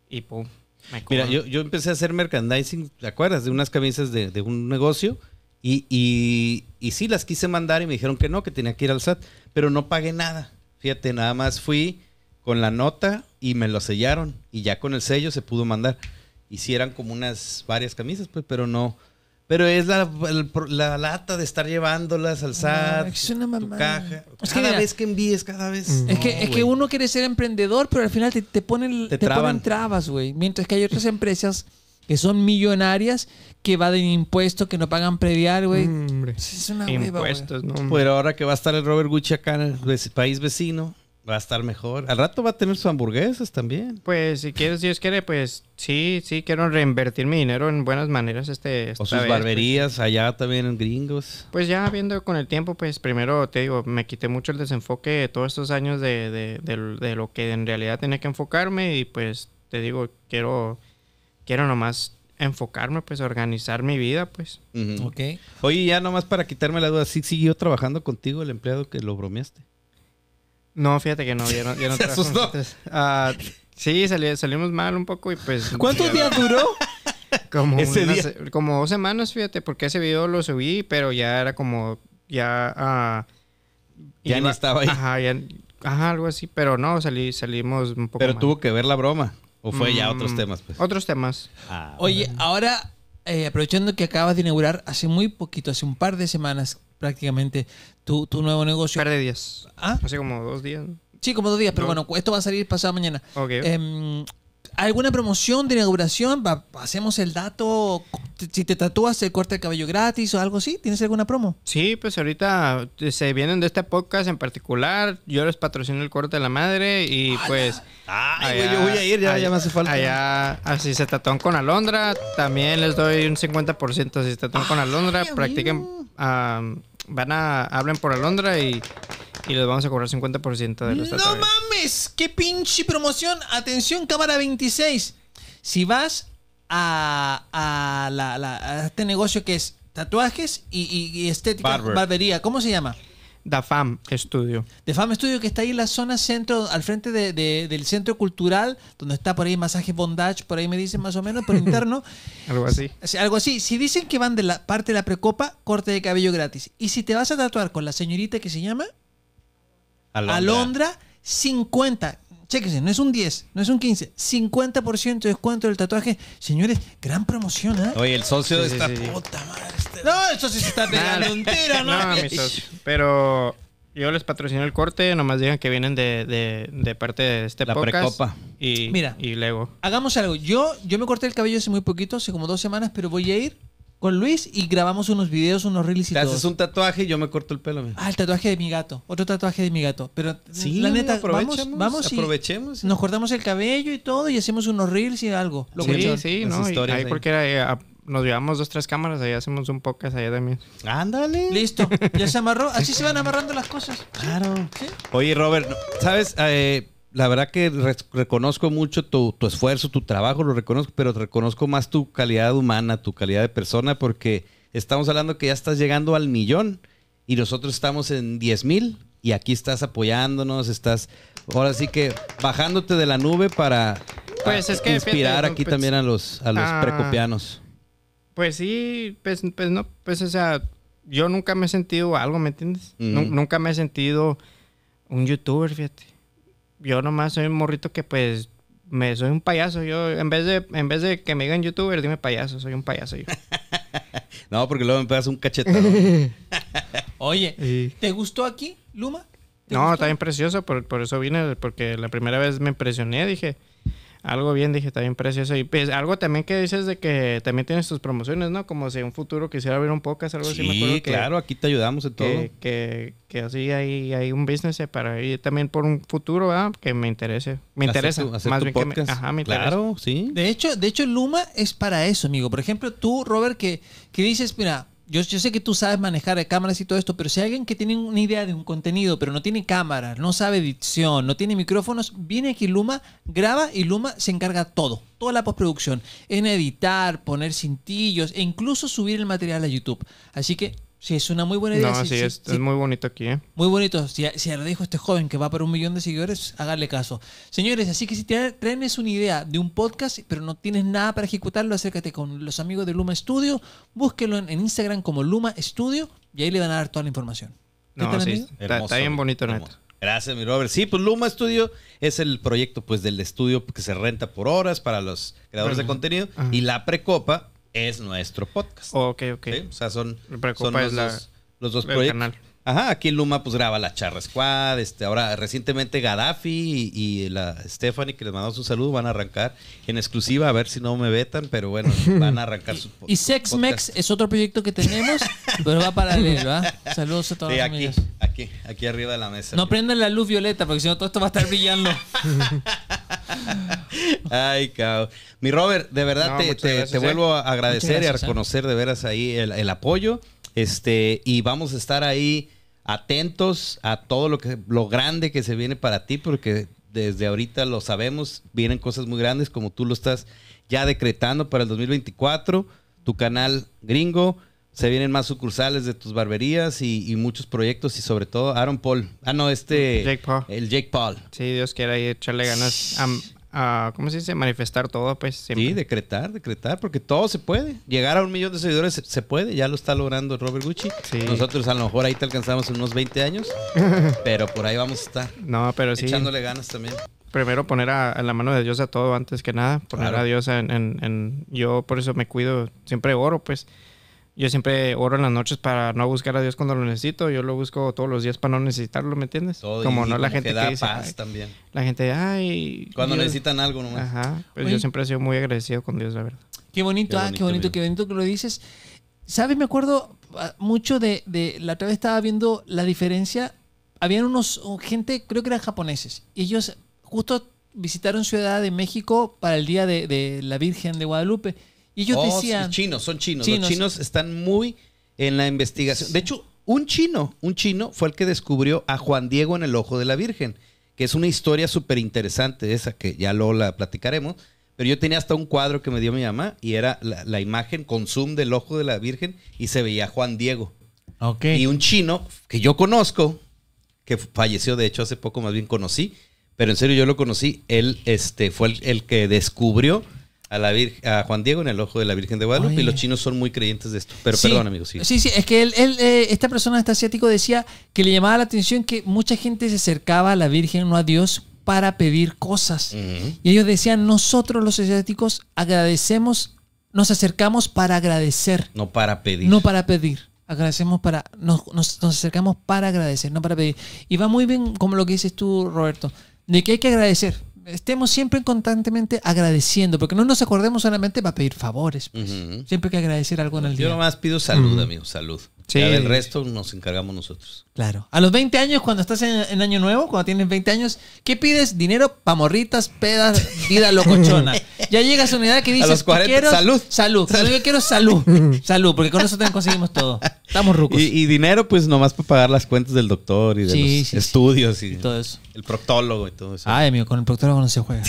Y pum, me Mira, yo, yo, empecé a hacer merchandising, ¿te acuerdas? De unas camisas de, un negocio. Y, y, y sí, las quise mandar y me dijeron que no, que tenía que ir al SAT, pero no pagué nada Fíjate, nada más fui con la nota y me lo sellaron y ya con el sello se pudo mandar. Hicieran como unas varias camisas, pues, pero no. Pero es la, lata de estar llevándolas al ah, SAT, cada vez que envíes, cada vez. Mm. Es, que, es que, uno quiere ser emprendedor, pero al final te, te ponen, te, ponen trabas, güey. Mientras que hay otras empresas que son millonarias que de impuestos, que no pagan previar, güey. Mm, es una impuestos, no, Pero ahora que va a estar el Robert Gucci acá en el país vecino, va a estar mejor. Al rato va a tener sus hamburguesas también. Pues si quieres, Dios quiere, pues sí, sí, quiero reinvertir mi dinero en buenas maneras este O sus pues. barberías allá también en gringos. Pues ya viendo con el tiempo, pues primero te digo, me quité mucho el desenfoque de todos estos años de, de lo que en realidad tenía que enfocarme y pues te digo, quiero quiero nomás enfocarme, pues, organizar mi vida, pues. Ok. Oye, ya nomás para quitarme la duda, ¿sí siguió trabajando contigo el empleado que lo bromeaste? No, fíjate que no, ya no, ya no Se asustó. Ah, sí, salimos mal un poco y pues... ¿Cuántos días duró? Como, ese como dos semanas, fíjate, porque ese video lo subí, pero ya era como... Ya... Ah, ya ni estaba ahí. Ajá, algo así, pero no, salí, salimos un poco Pero tuvo que ver la broma. ¿O fue ya otros mm, temas? Pues? Otros temas. Ah, Oye, ahora, eh, aprovechando que acabas de inaugurar hace muy poquito, hace un par de semanas prácticamente, tu, tu nuevo negocio. Un par de días. ¿Ah? Hace como dos días. Sí, como dos días, pero bueno, esto va a salir pasado mañana. Ok. Em, ¿Alguna promoción de inauguración? Hacemos el dato. Si te tatúas, el corte de cabello gratis o algo así. ¿Tienes alguna promo? Sí, pues ahorita eh, se vienen de este podcast en particular. Yo les patrocino el corte de la madre y pues. Ah, yo voy a ir, ya, me hace falta. Allá, así se tatúan con Alondra. También les doy un 50% si se tatúan con ah, Alondra. practiquen van a hablan por Alondra y, y les vamos a cobrar 50% de los ¡No mames! ¡Qué pinche promoción! Atención, cámara 26. Si vas a, a, la, este negocio que es tatuajes y, y, estética, barbería, ¿cómo se llama? Dafam Fam Studio. De Fam Studio que está ahí en la zona centro, al frente del centro cultural, donde está por ahí masaje bondage, por ahí me dicen más o menos, por interno. algo así. algo así. Si dicen que van de la parte de la precopa, corte de cabello gratis. Y si te vas a tatuar con la señorita que se llama Alondra, Alondra 50 Chequense, no es un 10, no es un 15, 50% de descuento del tatuaje. Señores, gran promoción, ¿eh? Oye, el socio de esta puta madre. Este no, el socio se está pegando un tiro, ¿no? No, mi socio. Pero yo les patrocino el corte, nomás digan que vienen de, parte de este La precopa. Y, Mira. luego. Hagamos algo. Yo, yo me corté el cabello hace muy poquito, hace como dos semanas, pero voy a ir con Luis y grabamos unos videos, unos reels y Te haces un tatuaje y yo me corto el pelo. Ah, el tatuaje de mi gato. Otro tatuaje de mi gato. Pero la neta, vamos, vamos y aprovechemos. Nos cortamos el cabello y todo y hacemos unos reels y algo. sí, sí, no, ahí, porque eh, nos llevamos dos, tres cámaras, ahí hacemos un podcast allá también. Ándale. Listo, ya se amarró. Así se van amarrando las cosas. Claro. Oye, Robert, ¿sabes? Eh, la verdad que reconozco mucho tu, esfuerzo, tu trabajo, lo reconozco, pero reconozco más tu calidad humana, tu calidad de persona, porque estamos hablando que ya estás llegando al millón y nosotros estamos en 10 mil y aquí estás apoyándonos, estás ahora sí que bajándote de la nube para, pues inspirar aquí pues, también a los, a los ah, precopianos. Pues sí, pues, pues, no, pues o sea, yo nunca me he sentido algo, ¿me entiendes? Nunca me he sentido un youtuber, fíjate yo nomás soy un morrito que pues me soy un payaso. Yo, en vez de, en vez de que me digan youtuber, dime payaso, soy un payaso yo. no, porque luego me pegas un cachetón. Oye, ¿te gustó aquí, Luma? No, también está bien precioso. por, por, eso vine, porque la primera vez me impresioné, dije, algo bien, dije, también precioso. Y pues algo también que dices de que también tienes tus promociones, ¿no? Como si un futuro quisiera abrir un podcast, algo así. Me acuerdo claro, aquí te ayudamos en todo. Que, que, así hay, hay, un business para ir también por un futuro, ah Que me interese. Me interesa. más bien que me, ajá, Claro, sí. De hecho, de hecho, Luma es para eso, amigo. Por ejemplo, tú, Robert, que, que dices, mira, yo, sé que tú sabes manejar cámaras y todo esto, pero si hay alguien que tiene una idea de un contenido, pero no tiene cámara, no sabe edición, no tiene micrófonos, viene aquí Luma, graba y Luma se encarga todo, toda la postproducción, en editar, poner cintillos e incluso subir el material a YouTube. Así que Sí, es una muy buena idea. No, sí, es, muy bonito aquí, ¿eh? Muy bonito. Si, si lo dijo este joven que va por un millón de seguidores, hágale caso. Señores, así que si te, tienes una idea de un podcast, pero no tienes nada para ejecutarlo, acércate con los amigos de Luma Studio, búsquelo en, Instagram como Luma Studio y ahí le van a dar toda la información. No, sí, está, bien bonito, Neto. Gracias, mi Robert. Sí, pues Luma Studio es el proyecto pues del estudio que se renta por horas para los creadores de contenido. Y la Precopa es nuestro podcast. okay ok, ok. O sea, son, son los, dos, los, dos, proyectos. Canal. Ajá, aquí Luma pues graba la Charra Squad, este, ahora recientemente Gaddafi y, la Stephanie que les mandó su saludo van a arrancar en exclusiva, a ver si no me vetan, pero bueno, van a arrancar su Y Sex Mex es otro proyecto que tenemos, pero va paralelo, ¿ah? Saludos a todos. los aquí, aquí, aquí arriba de la mesa. No prendan la luz violeta porque si no todo esto va a estar brillando. Ay, cabrón. Mi Robert, de verdad te, ¿eh? vuelvo a agradecer y a ¿eh? reconocer de veras ahí el apoyo. Este, y vamos a estar ahí atentos a todo lo que lo grande que se viene para ti, porque desde ahorita lo sabemos, vienen cosas muy grandes como tú lo estás ya decretando para el 2024, tu canal gringo, se vienen más sucursales de tus barberías y, muchos proyectos y sobre todo Aaron Paul. Ah, no, este... El Jake Paul. Sí, Dios quiera y echarle ganas a, ¿cómo se dice? Manifestar todo, pues. Sí, decretar, decretar, porque todo se puede. Llegar a un millón de seguidores se, puede, ya lo está logrando Robert Gucci. Nosotros a lo mejor ahí te alcanzamos unos 20 años, pero por ahí vamos a estar. No, pero sí. Echándole ganas también. Primero poner a, la mano de Dios a todo antes que nada, poner a Dios en, en, Yo por eso me cuido, siempre oro, pues yo siempre oro en las noches para no buscar a Dios cuando lo necesito. Yo lo busco todos los días para no necesitarlo, ¿me entiendes? como no la gente que, da dice, paz también. La gente, ay. Cuando necesitan algo nomás. Ajá. Pues yo siempre he sido muy agradecido con Dios, la verdad. Qué bonito, qué ah, bonito qué bonito, que lo dices. ¿Sabes? Me acuerdo ah, mucho de, La otra vez estaba viendo la diferencia. Habían unos. Gente, creo que eran japoneses. Y ellos justo visitaron Ciudad de México para el Día de la Virgen de Guadalupe y yo oh, decía... Chinos, son chinos. Los chinos están muy en la investigación. De hecho, un chino, un chino fue el que descubrió a Juan Diego en el Ojo de la Virgen, que es una historia súper interesante esa, que ya luego la platicaremos. Pero yo tenía hasta un cuadro que me dio mi mamá y era la, imagen con zoom del Ojo de la Virgen y se veía Juan Diego. Y un chino que yo conozco, que falleció de hecho hace poco, más bien conocí, pero en serio yo lo conocí, él este, fue el que descubrió a, la Vir a Juan Diego en el ojo de la Virgen de Guadalupe y los chinos son muy creyentes de esto. Pero perdón, amigos. Sí. sí, es que él, eh, esta persona, este asiático, decía que le llamaba la atención que mucha gente se acercaba a la Virgen, no a Dios, para pedir cosas. Y ellos decían, nosotros los asiáticos agradecemos, nos acercamos para agradecer. No para pedir. No para pedir. Agradecemos para, nos, nos, nos acercamos para agradecer, no para pedir. Y va muy bien como lo que dices tú, Roberto, de que hay que agradecer estemos siempre constantemente agradeciendo, porque no nos acordemos solamente para pedir favores. Pues. Siempre hay que agradecer algo en el día. Yo nomás pido salud, amigo, salud. Ya resto nos encargamos nosotros. Claro. A los 20 años, cuando estás en, Año Nuevo, cuando tienes 20 años, ¿qué pides? Dinero pamorritas, pedas, vida locochona. Ya llega su unidad que dice. A los 40, salud. Salud. Yo quiero salud. Mm. salud, porque con eso también conseguimos todo. Estamos rucos. Y, dinero, pues nomás para pagar las cuentas del doctor y de los estudios Y, y, todo eso. El proctólogo y todo eso. Ay, amigo, con el proctólogo no se juega.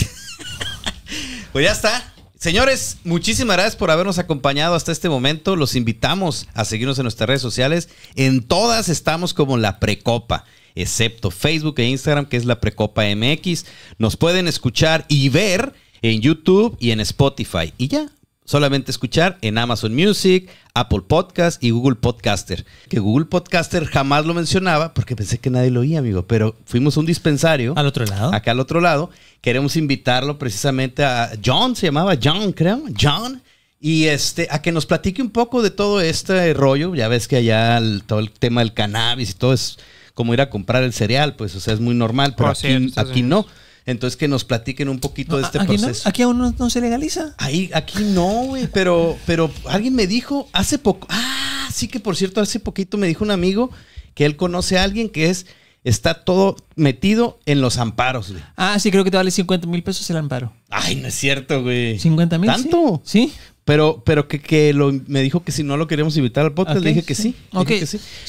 pues ya está. Señores, muchísimas gracias por habernos acompañado hasta este momento. Los invitamos a seguirnos en nuestras redes sociales. En todas estamos como la precopa, excepto Facebook e Instagram, que es la precopa MX. Nos pueden escuchar y ver en YouTube y en Spotify. Y ya, solamente escuchar en Amazon Music, Apple Podcast y Google Podcaster. Que Google Podcaster jamás lo mencionaba porque pensé que nadie lo oía, amigo. Pero fuimos a un dispensario. Al otro lado. Acá al otro lado. Queremos invitarlo precisamente a John, se llamaba John, creo. John. Y este, a que nos platique un poco de todo este rollo. Ya ves que allá todo el tema del cannabis y todo es como ir a comprar el cereal, pues, o sea, es muy normal, pero oh, aquí no. Entonces, que nos platiquen un poquito de este proceso. aquí aún no, se legaliza. Ahí, aquí no, güey. Pero, pero alguien me dijo hace poco. Ah, sí que por cierto, hace poquito me dijo un amigo que él conoce a alguien que es. Está todo metido en los amparos, güey. Ah, sí, creo que te vale 50 mil pesos el amparo. Ay, no es cierto, güey. ¿50 mil? ¿Tanto? ¿Sí? Pero, pero que, que me dijo que si no lo queríamos invitar al podcast, le dije que sí.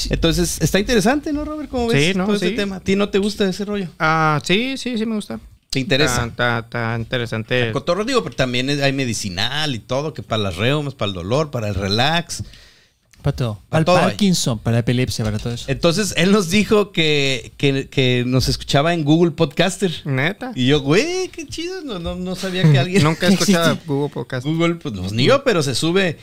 Entonces, está interesante, ¿no, Robert? ¿Cómo ves todo este tema? ¿A ti no te gusta ese rollo? Ah, sí, sí, sí me gusta. ¿Te interesa? Está interesante. El cotorro, digo, pero también hay medicinal y todo, que para las reumas, para el dolor, para el relax. Para todo. Para, Parkinson, para epilepsia, para todo eso. Entonces, él nos dijo que, que, nos escuchaba en Google Podcaster. Neta. Y yo, güey, qué chido. No, no, sabía que alguien. Nunca escuchaba Google Podcaster. Google, pues ni yo, pero se sube.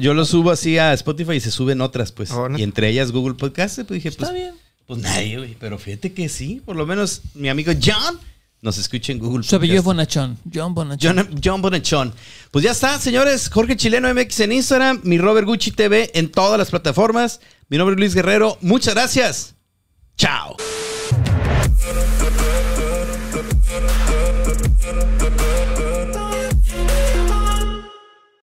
Yo lo subo así a Spotify y se suben otras, pues. Oh, y entre ellas Google Podcaster. Pues dije, pues. Está bien. Pues nadie, güey. Pero fíjate que sí. Por lo menos mi amigo John nos escuchen en Google. Su apellido es Bonachón. John Bonachón. John, Bonachón. Pues ya está, señores. Jorge Chileno MX en Instagram, mi Robert Gucci TV en todas las plataformas. Mi nombre es Luis Guerrero. Muchas gracias. Chao.